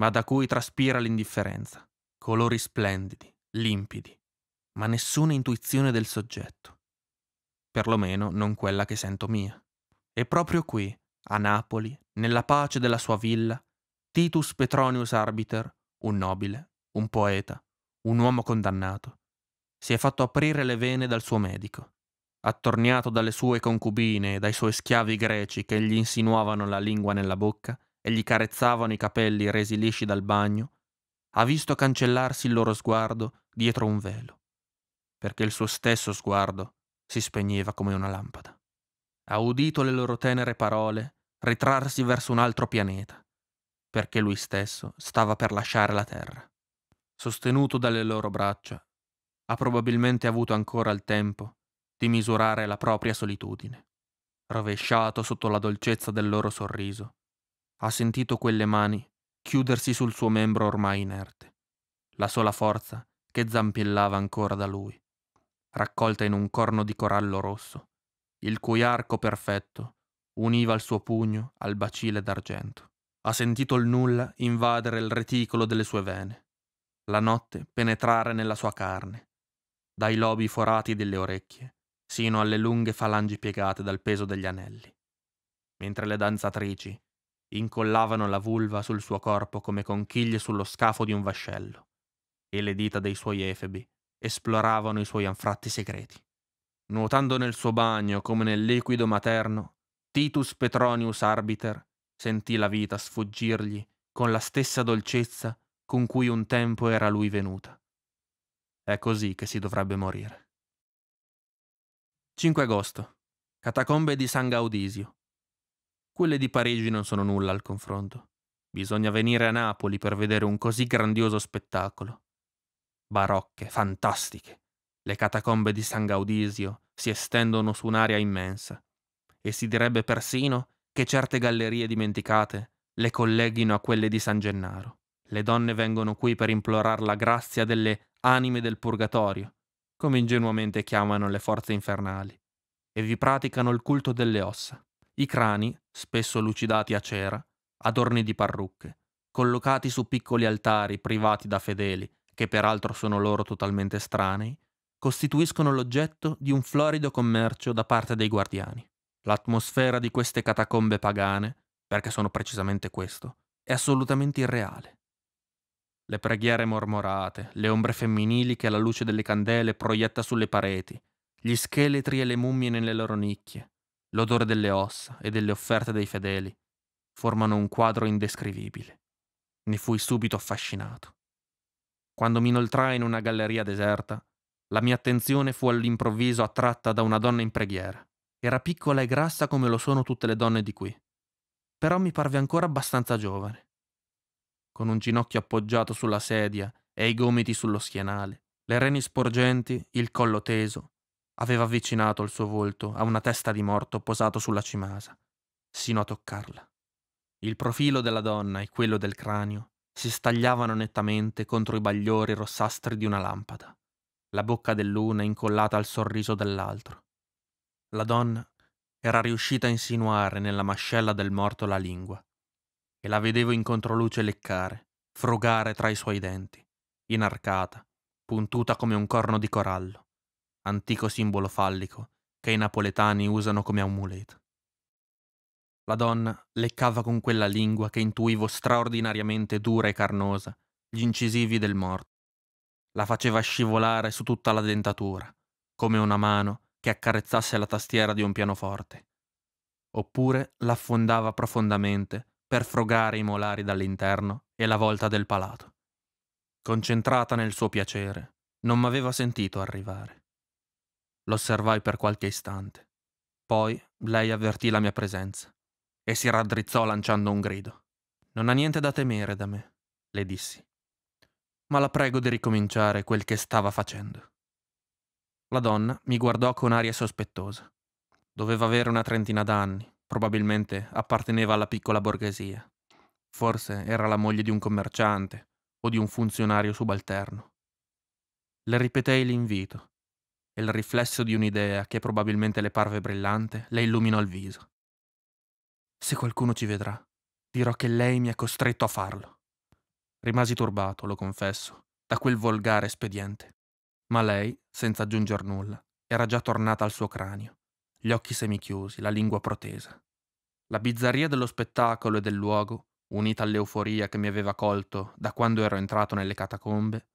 ma da cui traspira l'indifferenza, colori splendidi, limpidi, ma nessuna intuizione del soggetto. Perlomeno non quella che sento mia. E proprio qui, a Napoli, nella pace della sua villa, Titus Petronius Arbiter, un nobile, un poeta, un uomo condannato, si è fatto aprire le vene dal suo medico attorniato dalle sue concubine e dai suoi schiavi greci che gli insinuavano la lingua nella bocca e gli carezzavano i capelli resi lisci dal bagno, ha visto cancellarsi il loro sguardo dietro un velo, perché il suo stesso sguardo si spegneva come una lampada. Ha udito le loro tenere parole ritrarsi verso un altro pianeta, perché lui stesso stava per lasciare la Terra. Sostenuto dalle loro braccia, ha probabilmente avuto ancora il tempo di misurare la propria solitudine. Rovesciato sotto la dolcezza del loro sorriso, ha sentito quelle mani chiudersi sul suo membro ormai inerte, la sola forza che zampillava ancora da lui, raccolta in un corno di corallo rosso, il cui arco perfetto univa il suo pugno al bacile d'argento. Ha sentito il nulla invadere il reticolo delle sue vene, la notte penetrare nella sua carne, dai lobi forati delle orecchie sino alle lunghe falangi piegate dal peso degli anelli, mentre le danzatrici incollavano la vulva sul suo corpo come conchiglie sullo scafo di un vascello, e le dita dei suoi efebi esploravano i suoi anfratti segreti. Nuotando nel suo bagno come nel liquido materno, Titus Petronius Arbiter sentì la vita sfuggirgli con la stessa dolcezza con cui un tempo era lui venuta. È così che si dovrebbe morire. 5 agosto. Catacombe di San Gaudisio. Quelle di Parigi non sono nulla al confronto. Bisogna venire a Napoli per vedere un così grandioso spettacolo. Barocche, fantastiche. Le catacombe di San Gaudisio si estendono su un'area immensa. E si direbbe persino che certe gallerie dimenticate le colleghino a quelle di San Gennaro. Le donne vengono qui per implorare la grazia delle anime del purgatorio, come ingenuamente chiamano le forze infernali, e vi praticano il culto delle ossa, i crani, spesso lucidati a cera, adorni di parrucche, collocati su piccoli altari privati da fedeli, che peraltro sono loro totalmente estranei, costituiscono l'oggetto di un florido commercio da parte dei guardiani. L'atmosfera di queste catacombe pagane, perché sono precisamente questo, è assolutamente irreale le preghiere mormorate, le ombre femminili che la luce delle candele proietta sulle pareti, gli scheletri e le mummie nelle loro nicchie, l'odore delle ossa e delle offerte dei fedeli, formano un quadro indescrivibile. Ne fui subito affascinato. Quando mi inoltrai in una galleria deserta, la mia attenzione fu all'improvviso attratta da una donna in preghiera. Era piccola e grassa come lo sono tutte le donne di qui. Però mi parve ancora abbastanza giovane con un ginocchio appoggiato sulla sedia e i gomiti sullo schienale, le reni sporgenti, il collo teso, aveva avvicinato il suo volto a una testa di morto posato sulla cimasa, sino a toccarla. Il profilo della donna e quello del cranio si stagliavano nettamente contro i bagliori rossastri di una lampada, la bocca dell'una incollata al sorriso dell'altro. La donna era riuscita a insinuare nella mascella del morto la lingua, e la vedevo in controluce leccare, frugare tra i suoi denti, inarcata, puntuta come un corno di corallo, antico simbolo fallico che i napoletani usano come amuleto. La donna leccava con quella lingua che intuivo straordinariamente dura e carnosa gli incisivi del morto. La faceva scivolare su tutta la dentatura, come una mano che accarezzasse la tastiera di un pianoforte. Oppure l'affondava profondamente per frogare i molari dall'interno e la volta del palato. Concentrata nel suo piacere, non m'aveva sentito arrivare. L'osservai per qualche istante. Poi lei avvertì la mia presenza e si raddrizzò lanciando un grido. Non ha niente da temere da me, le dissi. Ma la prego di ricominciare quel che stava facendo. La donna mi guardò con aria sospettosa. Doveva avere una trentina d'anni, Probabilmente apparteneva alla piccola borghesia. Forse era la moglie di un commerciante o di un funzionario subalterno. Le ripetei l'invito e il riflesso di un'idea che probabilmente le parve brillante le illuminò il viso. Se qualcuno ci vedrà, dirò che lei mi ha costretto a farlo. Rimasi turbato, lo confesso, da quel volgare espediente. Ma lei, senza aggiunger nulla, era già tornata al suo cranio, gli occhi semichiusi, la lingua protesa. La bizzarria dello spettacolo e del luogo, unita all'euforia che mi aveva colto da quando ero entrato nelle catacombe,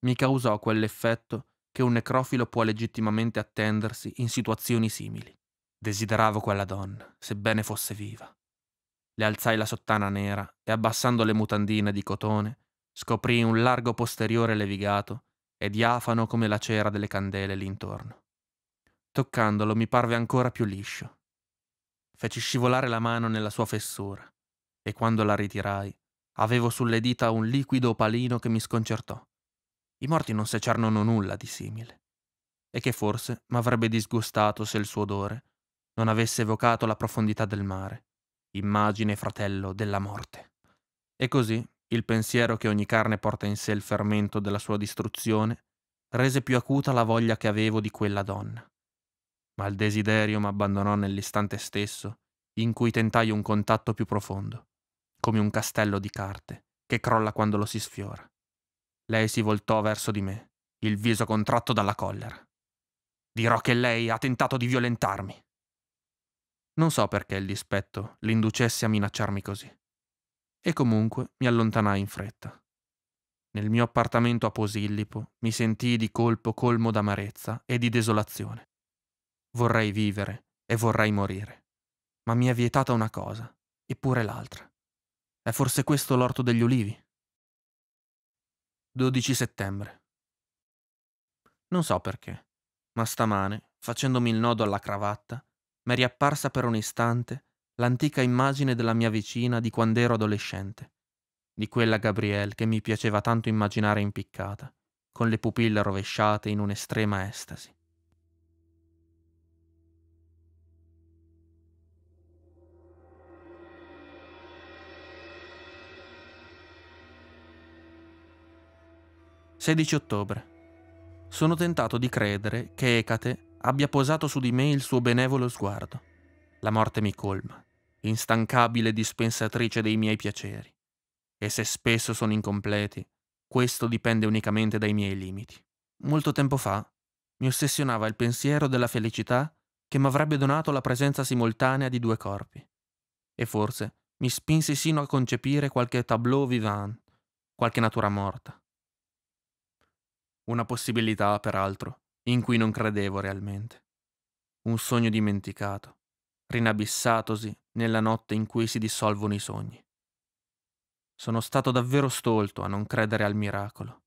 mi causò quell'effetto che un necrofilo può legittimamente attendersi in situazioni simili. Desideravo quella donna, sebbene fosse viva. Le alzai la sottana nera e abbassando le mutandine di cotone, scoprì un largo posteriore levigato e diafano come la cera delle candele l'intorno. Toccandolo mi parve ancora più liscio feci scivolare la mano nella sua fessura e quando la ritirai avevo sulle dita un liquido opalino che mi sconcertò. I morti non secernono nulla di simile e che forse m'avrebbe disgustato se il suo odore non avesse evocato la profondità del mare, immagine fratello della morte. E così il pensiero che ogni carne porta in sé il fermento della sua distruzione rese più acuta la voglia che avevo di quella donna ma il desiderio m'abbandonò nell'istante stesso in cui tentai un contatto più profondo, come un castello di carte che crolla quando lo si sfiora. Lei si voltò verso di me, il viso contratto dalla collera. Dirò che lei ha tentato di violentarmi. Non so perché il dispetto l'inducesse a minacciarmi così. E comunque mi allontanai in fretta. Nel mio appartamento a Posillipo mi sentii di colpo colmo d'amarezza e di desolazione. Vorrei vivere e vorrei morire. Ma mi è vietata una cosa, eppure l'altra. È forse questo l'orto degli ulivi? 12 settembre. Non so perché, ma stamane, facendomi il nodo alla cravatta, mi è riapparsa per un istante l'antica immagine della mia vicina di quando ero adolescente, di quella Gabrielle che mi piaceva tanto immaginare impiccata, con le pupille rovesciate in un'estrema estasi. 16 ottobre. Sono tentato di credere che Ecate abbia posato su di me il suo benevolo sguardo. La morte mi colma, instancabile dispensatrice dei miei piaceri. E se spesso sono incompleti, questo dipende unicamente dai miei limiti. Molto tempo fa mi ossessionava il pensiero della felicità che mi avrebbe donato la presenza simultanea di due corpi. E forse mi spinsi sino a concepire qualche tableau vivant, qualche natura morta, una possibilità, peraltro, in cui non credevo realmente. Un sogno dimenticato, rinabissatosi nella notte in cui si dissolvono i sogni. Sono stato davvero stolto a non credere al miracolo.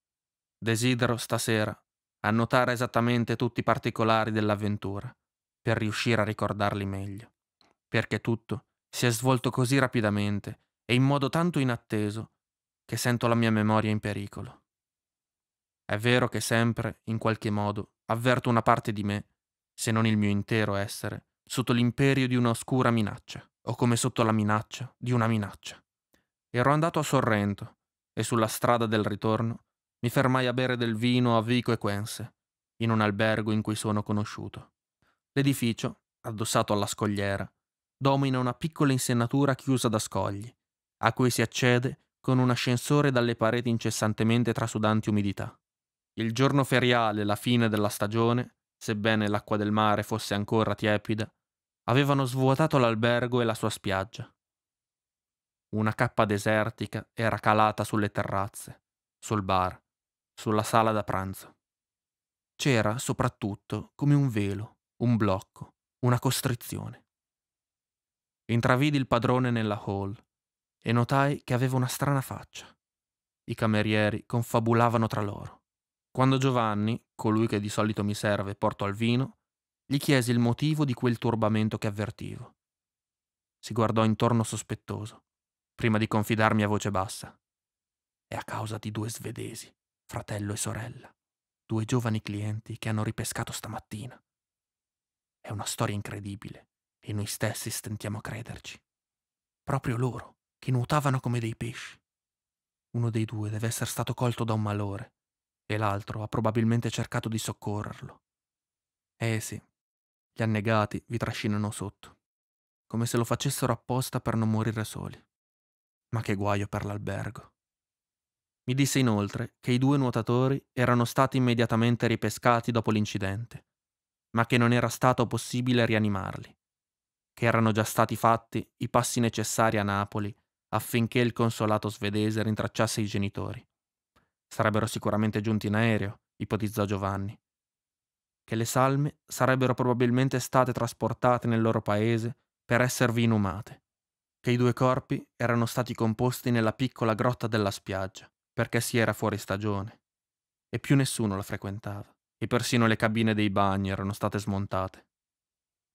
Desidero stasera annotare esattamente tutti i particolari dell'avventura, per riuscire a ricordarli meglio, perché tutto si è svolto così rapidamente e in modo tanto inatteso che sento la mia memoria in pericolo. È vero che sempre, in qualche modo, avverto una parte di me, se non il mio intero essere, sotto l'imperio di un'oscura minaccia, o come sotto la minaccia di una minaccia. Ero andato a Sorrento, e sulla strada del ritorno mi fermai a bere del vino a Vico e Quense, in un albergo in cui sono conosciuto. L'edificio, addossato alla scogliera, domina una piccola insenatura chiusa da scogli, a cui si accede con un ascensore dalle pareti incessantemente trasudanti umidità. Il giorno feriale, la fine della stagione, sebbene l'acqua del mare fosse ancora tiepida, avevano svuotato l'albergo e la sua spiaggia. Una cappa desertica era calata sulle terrazze, sul bar, sulla sala da pranzo. C'era soprattutto come un velo, un blocco, una costrizione. Intravidi il padrone nella hall e notai che aveva una strana faccia. I camerieri confabulavano tra loro. Quando Giovanni, colui che di solito mi serve e porto al vino, gli chiesi il motivo di quel turbamento che avvertivo. Si guardò intorno sospettoso, prima di confidarmi a voce bassa. È a causa di due svedesi, fratello e sorella, due giovani clienti che hanno ripescato stamattina. È una storia incredibile e noi stessi stentiamo a crederci. Proprio loro, che nuotavano come dei pesci. Uno dei due deve essere stato colto da un malore e l'altro ha probabilmente cercato di soccorrerlo. Eh sì, gli annegati vi trascinano sotto, come se lo facessero apposta per non morire soli. Ma che guaio per l'albergo. Mi disse inoltre che i due nuotatori erano stati immediatamente ripescati dopo l'incidente, ma che non era stato possibile rianimarli, che erano già stati fatti i passi necessari a Napoli affinché il consolato svedese rintracciasse i genitori Sarebbero sicuramente giunti in aereo, ipotizzò Giovanni. Che le salme sarebbero probabilmente state trasportate nel loro paese per esservi inumate. Che i due corpi erano stati composti nella piccola grotta della spiaggia, perché si era fuori stagione. E più nessuno la frequentava, e persino le cabine dei bagni erano state smontate.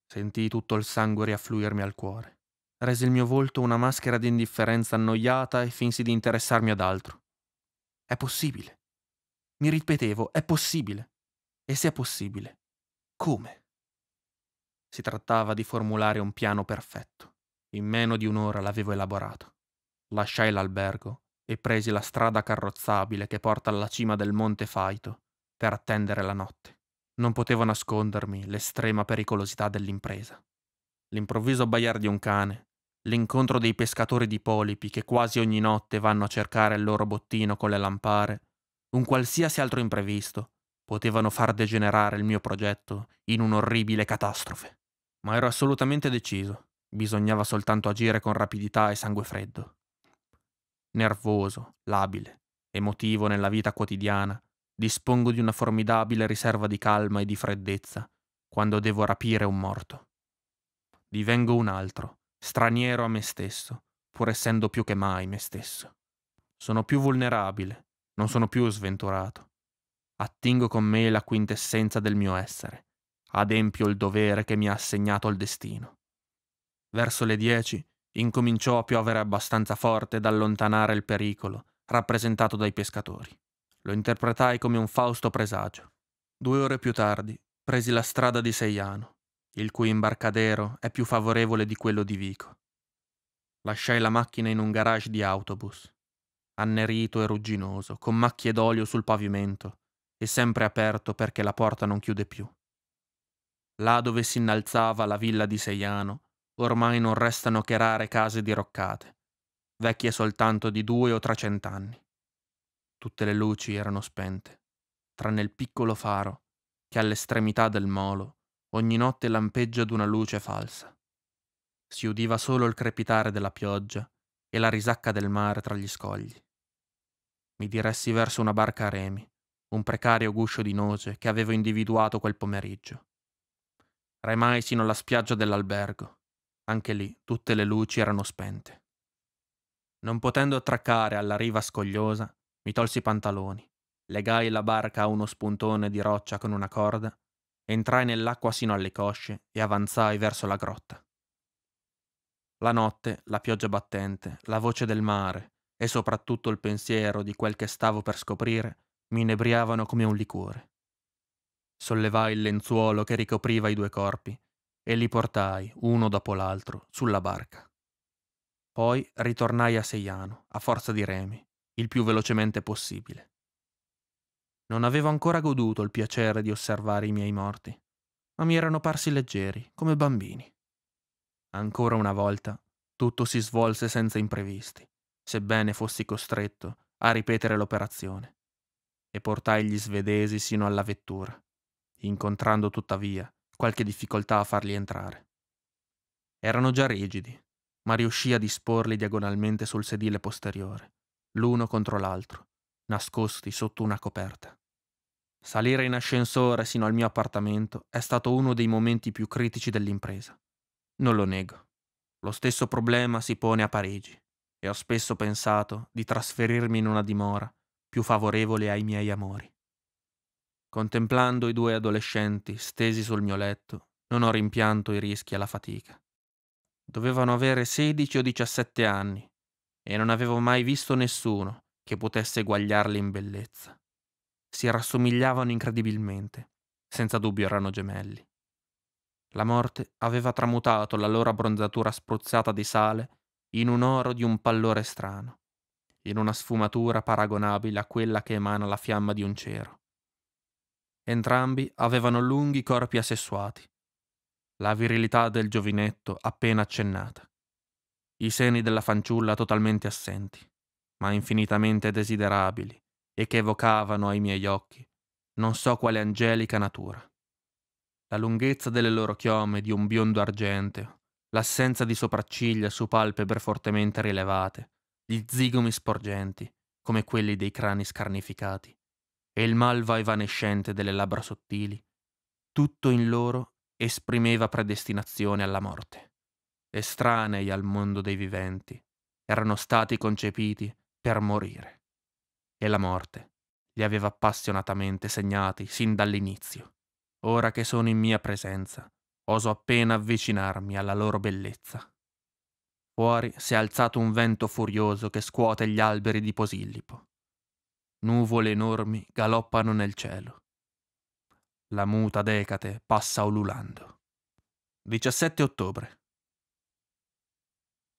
Sentii tutto il sangue riaffluirmi al cuore. Rese il mio volto una maschera di indifferenza annoiata e finsi di interessarmi ad altro. È possibile. Mi ripetevo, è possibile. E se è possibile, come? Si trattava di formulare un piano perfetto. In meno di un'ora l'avevo elaborato. Lasciai l'albergo e presi la strada carrozzabile che porta alla cima del Monte Faito per attendere la notte. Non potevo nascondermi l'estrema pericolosità dell'impresa. L'improvviso baiar di un cane l'incontro dei pescatori di polipi che quasi ogni notte vanno a cercare il loro bottino con le lampare, un qualsiasi altro imprevisto, potevano far degenerare il mio progetto in un'orribile catastrofe. Ma ero assolutamente deciso, bisognava soltanto agire con rapidità e sangue freddo. Nervoso, labile, emotivo nella vita quotidiana, dispongo di una formidabile riserva di calma e di freddezza quando devo rapire un morto. Divengo un altro, straniero a me stesso, pur essendo più che mai me stesso. Sono più vulnerabile, non sono più sventurato. Attingo con me la quintessenza del mio essere, adempio il dovere che mi ha assegnato il destino. Verso le dieci incominciò a piovere abbastanza forte da allontanare il pericolo rappresentato dai pescatori. Lo interpretai come un fausto presagio. Due ore più tardi presi la strada di Seiano il cui imbarcadero è più favorevole di quello di Vico. Lasciai la macchina in un garage di autobus, annerito e rugginoso, con macchie d'olio sul pavimento e sempre aperto perché la porta non chiude più. Là dove si innalzava la villa di Seiano, ormai non restano che rare case diroccate, vecchie soltanto di due o trecent'anni. Tutte le luci erano spente, tranne il piccolo faro che all'estremità del molo Ogni notte lampeggia d'una luce falsa. Si udiva solo il crepitare della pioggia e la risacca del mare tra gli scogli. Mi diressi verso una barca a remi, un precario guscio di noce che avevo individuato quel pomeriggio. Remai sino alla spiaggia dell'albergo. Anche lì tutte le luci erano spente. Non potendo attraccare alla riva scogliosa, mi tolsi i pantaloni, legai la barca a uno spuntone di roccia con una corda Entrai nell'acqua sino alle cosce e avanzai verso la grotta. La notte, la pioggia battente, la voce del mare e soprattutto il pensiero di quel che stavo per scoprire mi inebriavano come un liquore. Sollevai il lenzuolo che ricopriva i due corpi e li portai, uno dopo l'altro, sulla barca. Poi ritornai a Seiano, a forza di remi, il più velocemente possibile. Non avevo ancora goduto il piacere di osservare i miei morti, ma mi erano parsi leggeri, come bambini. Ancora una volta, tutto si svolse senza imprevisti, sebbene fossi costretto a ripetere l'operazione. E portai gli svedesi sino alla vettura, incontrando tuttavia qualche difficoltà a farli entrare. Erano già rigidi, ma riuscii a disporli diagonalmente sul sedile posteriore, l'uno contro l'altro, nascosti sotto una coperta. Salire in ascensore sino al mio appartamento è stato uno dei momenti più critici dell'impresa. Non lo nego. Lo stesso problema si pone a Parigi e ho spesso pensato di trasferirmi in una dimora più favorevole ai miei amori. Contemplando i due adolescenti stesi sul mio letto, non ho rimpianto i rischi alla fatica. Dovevano avere 16 o 17 anni e non avevo mai visto nessuno che potesse eguagliarli in bellezza. Si rassomigliavano incredibilmente, senza dubbio erano gemelli. La morte aveva tramutato la loro abbronzatura spruzzata di sale in un oro di un pallore strano, in una sfumatura paragonabile a quella che emana la fiamma di un cero. Entrambi avevano lunghi corpi assessuati, la virilità del giovinetto appena accennata, i seni della fanciulla totalmente assenti ma infinitamente desiderabili, e che evocavano ai miei occhi non so quale angelica natura. La lunghezza delle loro chiome di un biondo argenteo, l'assenza di sopracciglia su palpebre fortemente rilevate, gli zigomi sporgenti, come quelli dei crani scarnificati, e il malva evanescente delle labbra sottili, tutto in loro esprimeva predestinazione alla morte. Estranei al mondo dei viventi, erano stati concepiti per morire. E la morte li aveva appassionatamente segnati sin dall'inizio. Ora che sono in mia presenza, oso appena avvicinarmi alla loro bellezza. Fuori si è alzato un vento furioso che scuote gli alberi di posillipo. Nuvole enormi galoppano nel cielo. La muta Decate passa ululando. 17 ottobre.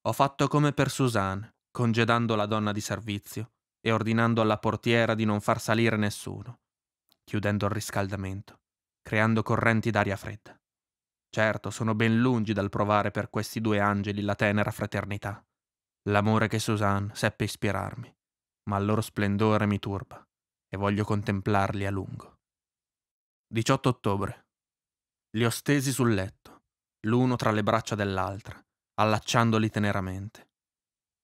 Ho fatto come per Suzanne congedando la donna di servizio e ordinando alla portiera di non far salire nessuno, chiudendo il riscaldamento, creando correnti d'aria fredda. Certo, sono ben lungi dal provare per questi due angeli la tenera fraternità, l'amore che Suzanne seppe ispirarmi, ma il loro splendore mi turba e voglio contemplarli a lungo. 18 ottobre. Li ho stesi sul letto, l'uno tra le braccia dell'altra, allacciandoli teneramente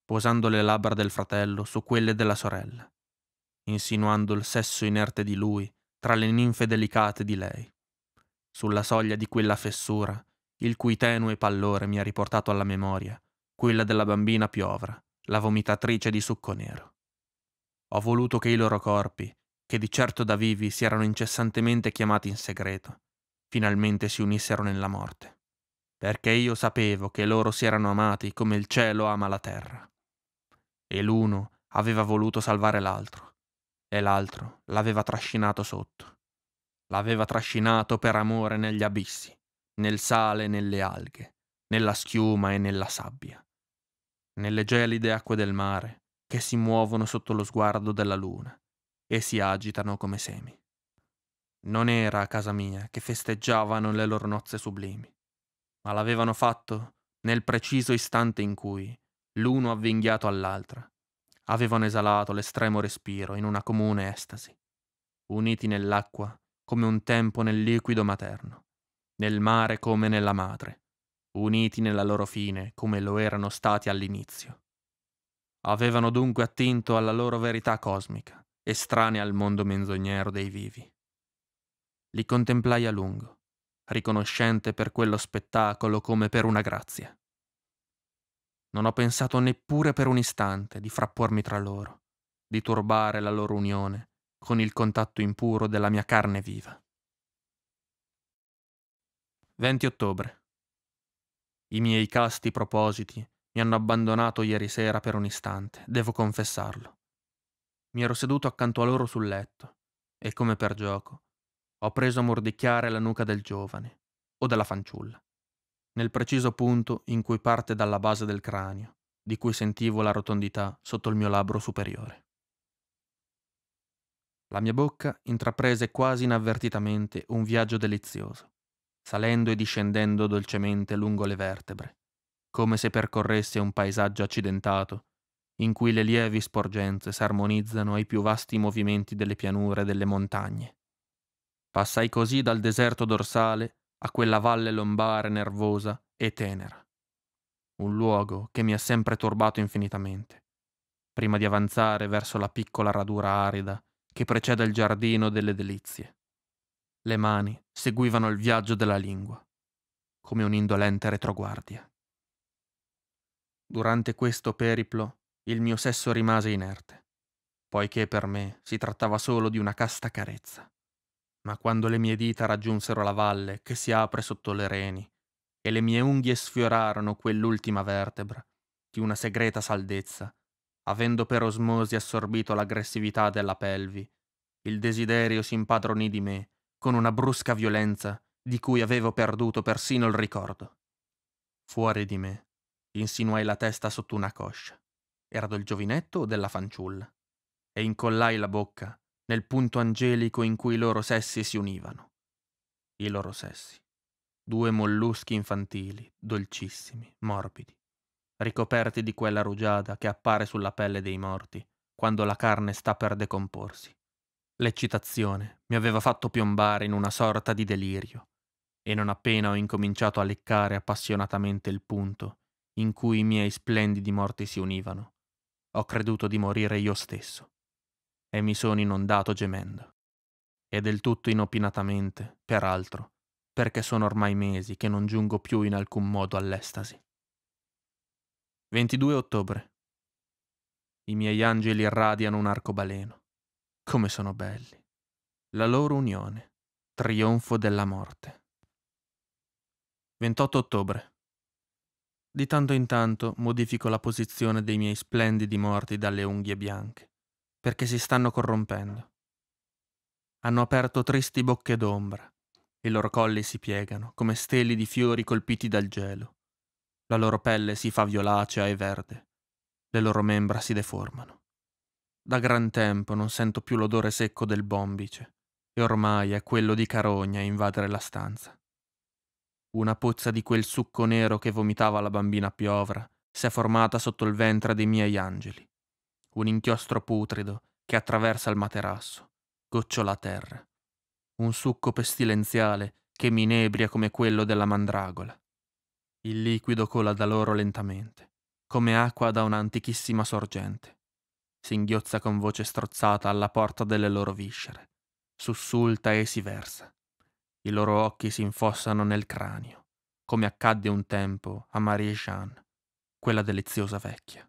posando le labbra del fratello su quelle della sorella, insinuando il sesso inerte di lui tra le ninfe delicate di lei. Sulla soglia di quella fessura, il cui tenue pallore mi ha riportato alla memoria, quella della bambina piovra, la vomitatrice di succo nero. Ho voluto che i loro corpi, che di certo da vivi si erano incessantemente chiamati in segreto, finalmente si unissero nella morte, perché io sapevo che loro si erano amati come il cielo ama la terra e l'uno aveva voluto salvare l'altro e l'altro l'aveva trascinato sotto. L'aveva trascinato per amore negli abissi, nel sale e nelle alghe, nella schiuma e nella sabbia, nelle gelide acque del mare che si muovono sotto lo sguardo della luna e si agitano come semi. Non era a casa mia che festeggiavano le loro nozze sublimi, ma l'avevano fatto nel preciso istante in cui l'uno avvinghiato all'altra. Avevano esalato l'estremo respiro in una comune estasi, uniti nell'acqua come un tempo nel liquido materno, nel mare come nella madre, uniti nella loro fine come lo erano stati all'inizio. Avevano dunque attinto alla loro verità cosmica, estranea al mondo menzognero dei vivi. Li contemplai a lungo, riconoscente per quello spettacolo come per una grazia. Non ho pensato neppure per un istante di frappormi tra loro, di turbare la loro unione con il contatto impuro della mia carne viva. 20 ottobre. I miei casti propositi mi hanno abbandonato ieri sera per un istante, devo confessarlo. Mi ero seduto accanto a loro sul letto e, come per gioco, ho preso a mordicchiare la nuca del giovane o della fanciulla nel preciso punto in cui parte dalla base del cranio, di cui sentivo la rotondità sotto il mio labbro superiore. La mia bocca intraprese quasi inavvertitamente un viaggio delizioso, salendo e discendendo dolcemente lungo le vertebre, come se percorresse un paesaggio accidentato in cui le lievi sporgenze s'armonizzano ai più vasti movimenti delle pianure e delle montagne. Passai così dal deserto dorsale a quella valle lombare nervosa e tenera. Un luogo che mi ha sempre turbato infinitamente, prima di avanzare verso la piccola radura arida che precede il giardino delle delizie. Le mani seguivano il viaggio della lingua, come un'indolente retroguardia. Durante questo periplo il mio sesso rimase inerte, poiché per me si trattava solo di una casta carezza ma quando le mie dita raggiunsero la valle che si apre sotto le reni e le mie unghie sfiorarono quell'ultima vertebra di una segreta saldezza, avendo per osmosi assorbito l'aggressività della pelvi, il desiderio si impadronì di me con una brusca violenza di cui avevo perduto persino il ricordo. Fuori di me, insinuai la testa sotto una coscia. Era del giovinetto o della fanciulla? E incollai la bocca nel punto angelico in cui i loro sessi si univano. I loro sessi. Due molluschi infantili, dolcissimi, morbidi, ricoperti di quella rugiada che appare sulla pelle dei morti quando la carne sta per decomporsi. L'eccitazione mi aveva fatto piombare in una sorta di delirio, e non appena ho incominciato a leccare appassionatamente il punto in cui i miei splendidi morti si univano, ho creduto di morire io stesso e mi sono inondato gemendo. E del tutto inopinatamente, peraltro, perché sono ormai mesi che non giungo più in alcun modo all'estasi. 22 ottobre. I miei angeli irradiano un arcobaleno. Come sono belli. La loro unione. Trionfo della morte. 28 ottobre. Di tanto in tanto modifico la posizione dei miei splendidi morti dalle unghie bianche perché si stanno corrompendo. Hanno aperto tristi bocche d'ombra, i loro colli si piegano come steli di fiori colpiti dal gelo, la loro pelle si fa violacea e verde, le loro membra si deformano. Da gran tempo non sento più l'odore secco del bombice, e ormai è quello di carogna a invadere la stanza. Una pozza di quel succo nero che vomitava la bambina piovra si è formata sotto il ventre dei miei angeli un inchiostro putrido che attraversa il materasso, gocciola a terra, un succo pestilenziale che mi inebria come quello della mandragola. Il liquido cola da loro lentamente, come acqua da un'antichissima sorgente. Singhiozza con voce strozzata alla porta delle loro viscere, sussulta e si versa. I loro occhi si infossano nel cranio, come accadde un tempo a Marie-Jeanne, quella deliziosa vecchia.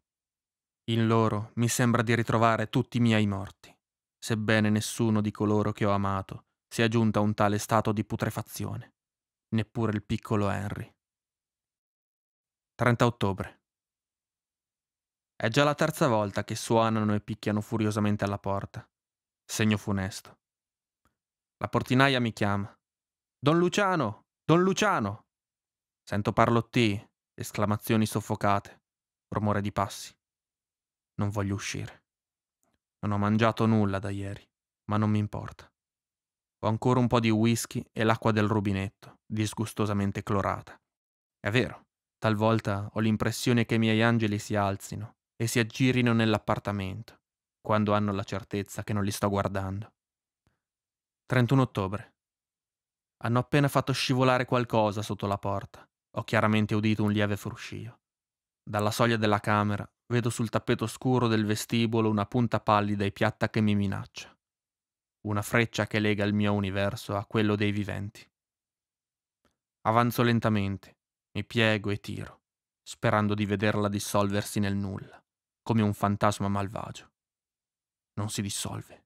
In loro mi sembra di ritrovare tutti i miei morti, sebbene nessuno di coloro che ho amato sia giunto a un tale stato di putrefazione, neppure il piccolo Henry. 30 ottobre. È già la terza volta che suonano e picchiano furiosamente alla porta. Segno funesto. La portinaia mi chiama. Don Luciano! Don Luciano! Sento parlotti, esclamazioni soffocate, rumore di passi. Non voglio uscire. Non ho mangiato nulla da ieri, ma non mi importa. Ho ancora un po' di whisky e l'acqua del rubinetto, disgustosamente clorata. È vero, talvolta ho l'impressione che i miei angeli si alzino e si aggirino nell'appartamento, quando hanno la certezza che non li sto guardando. 31 ottobre. Hanno appena fatto scivolare qualcosa sotto la porta. Ho chiaramente udito un lieve fruscio. Dalla soglia della camera Vedo sul tappeto scuro del vestibolo una punta pallida e piatta che mi minaccia. Una freccia che lega il mio universo a quello dei viventi. Avanzo lentamente, mi piego e tiro, sperando di vederla dissolversi nel nulla, come un fantasma malvagio. Non si dissolve.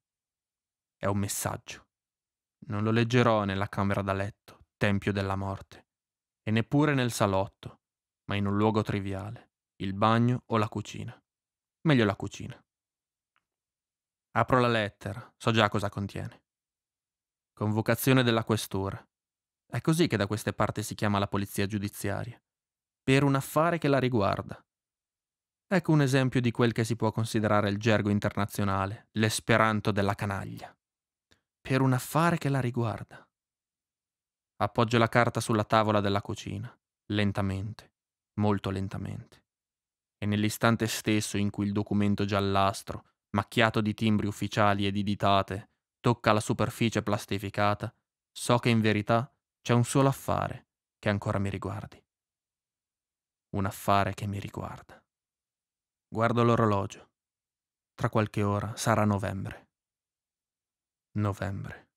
È un messaggio. Non lo leggerò nella camera da letto, tempio della morte, e neppure nel salotto, ma in un luogo triviale il bagno o la cucina. Meglio la cucina. Apro la lettera, so già cosa contiene. Convocazione della questura. È così che da queste parti si chiama la polizia giudiziaria. Per un affare che la riguarda. Ecco un esempio di quel che si può considerare il gergo internazionale, l'esperanto della canaglia. Per un affare che la riguarda. Appoggio la carta sulla tavola della cucina, lentamente, molto lentamente e nell'istante stesso in cui il documento giallastro, macchiato di timbri ufficiali e di ditate, tocca la superficie plastificata, so che in verità c'è un solo affare che ancora mi riguardi. Un affare che mi riguarda. Guardo l'orologio. Tra qualche ora sarà novembre. Novembre,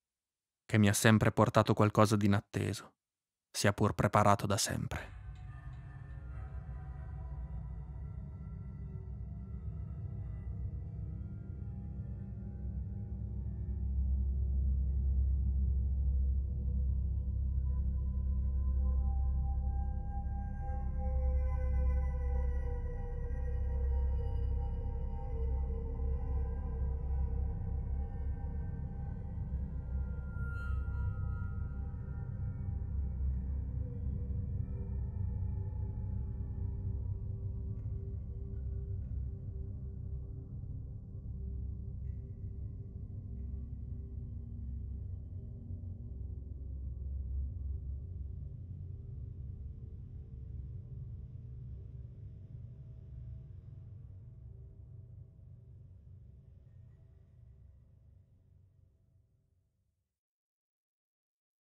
che mi ha sempre portato qualcosa di inatteso, sia pur preparato da sempre.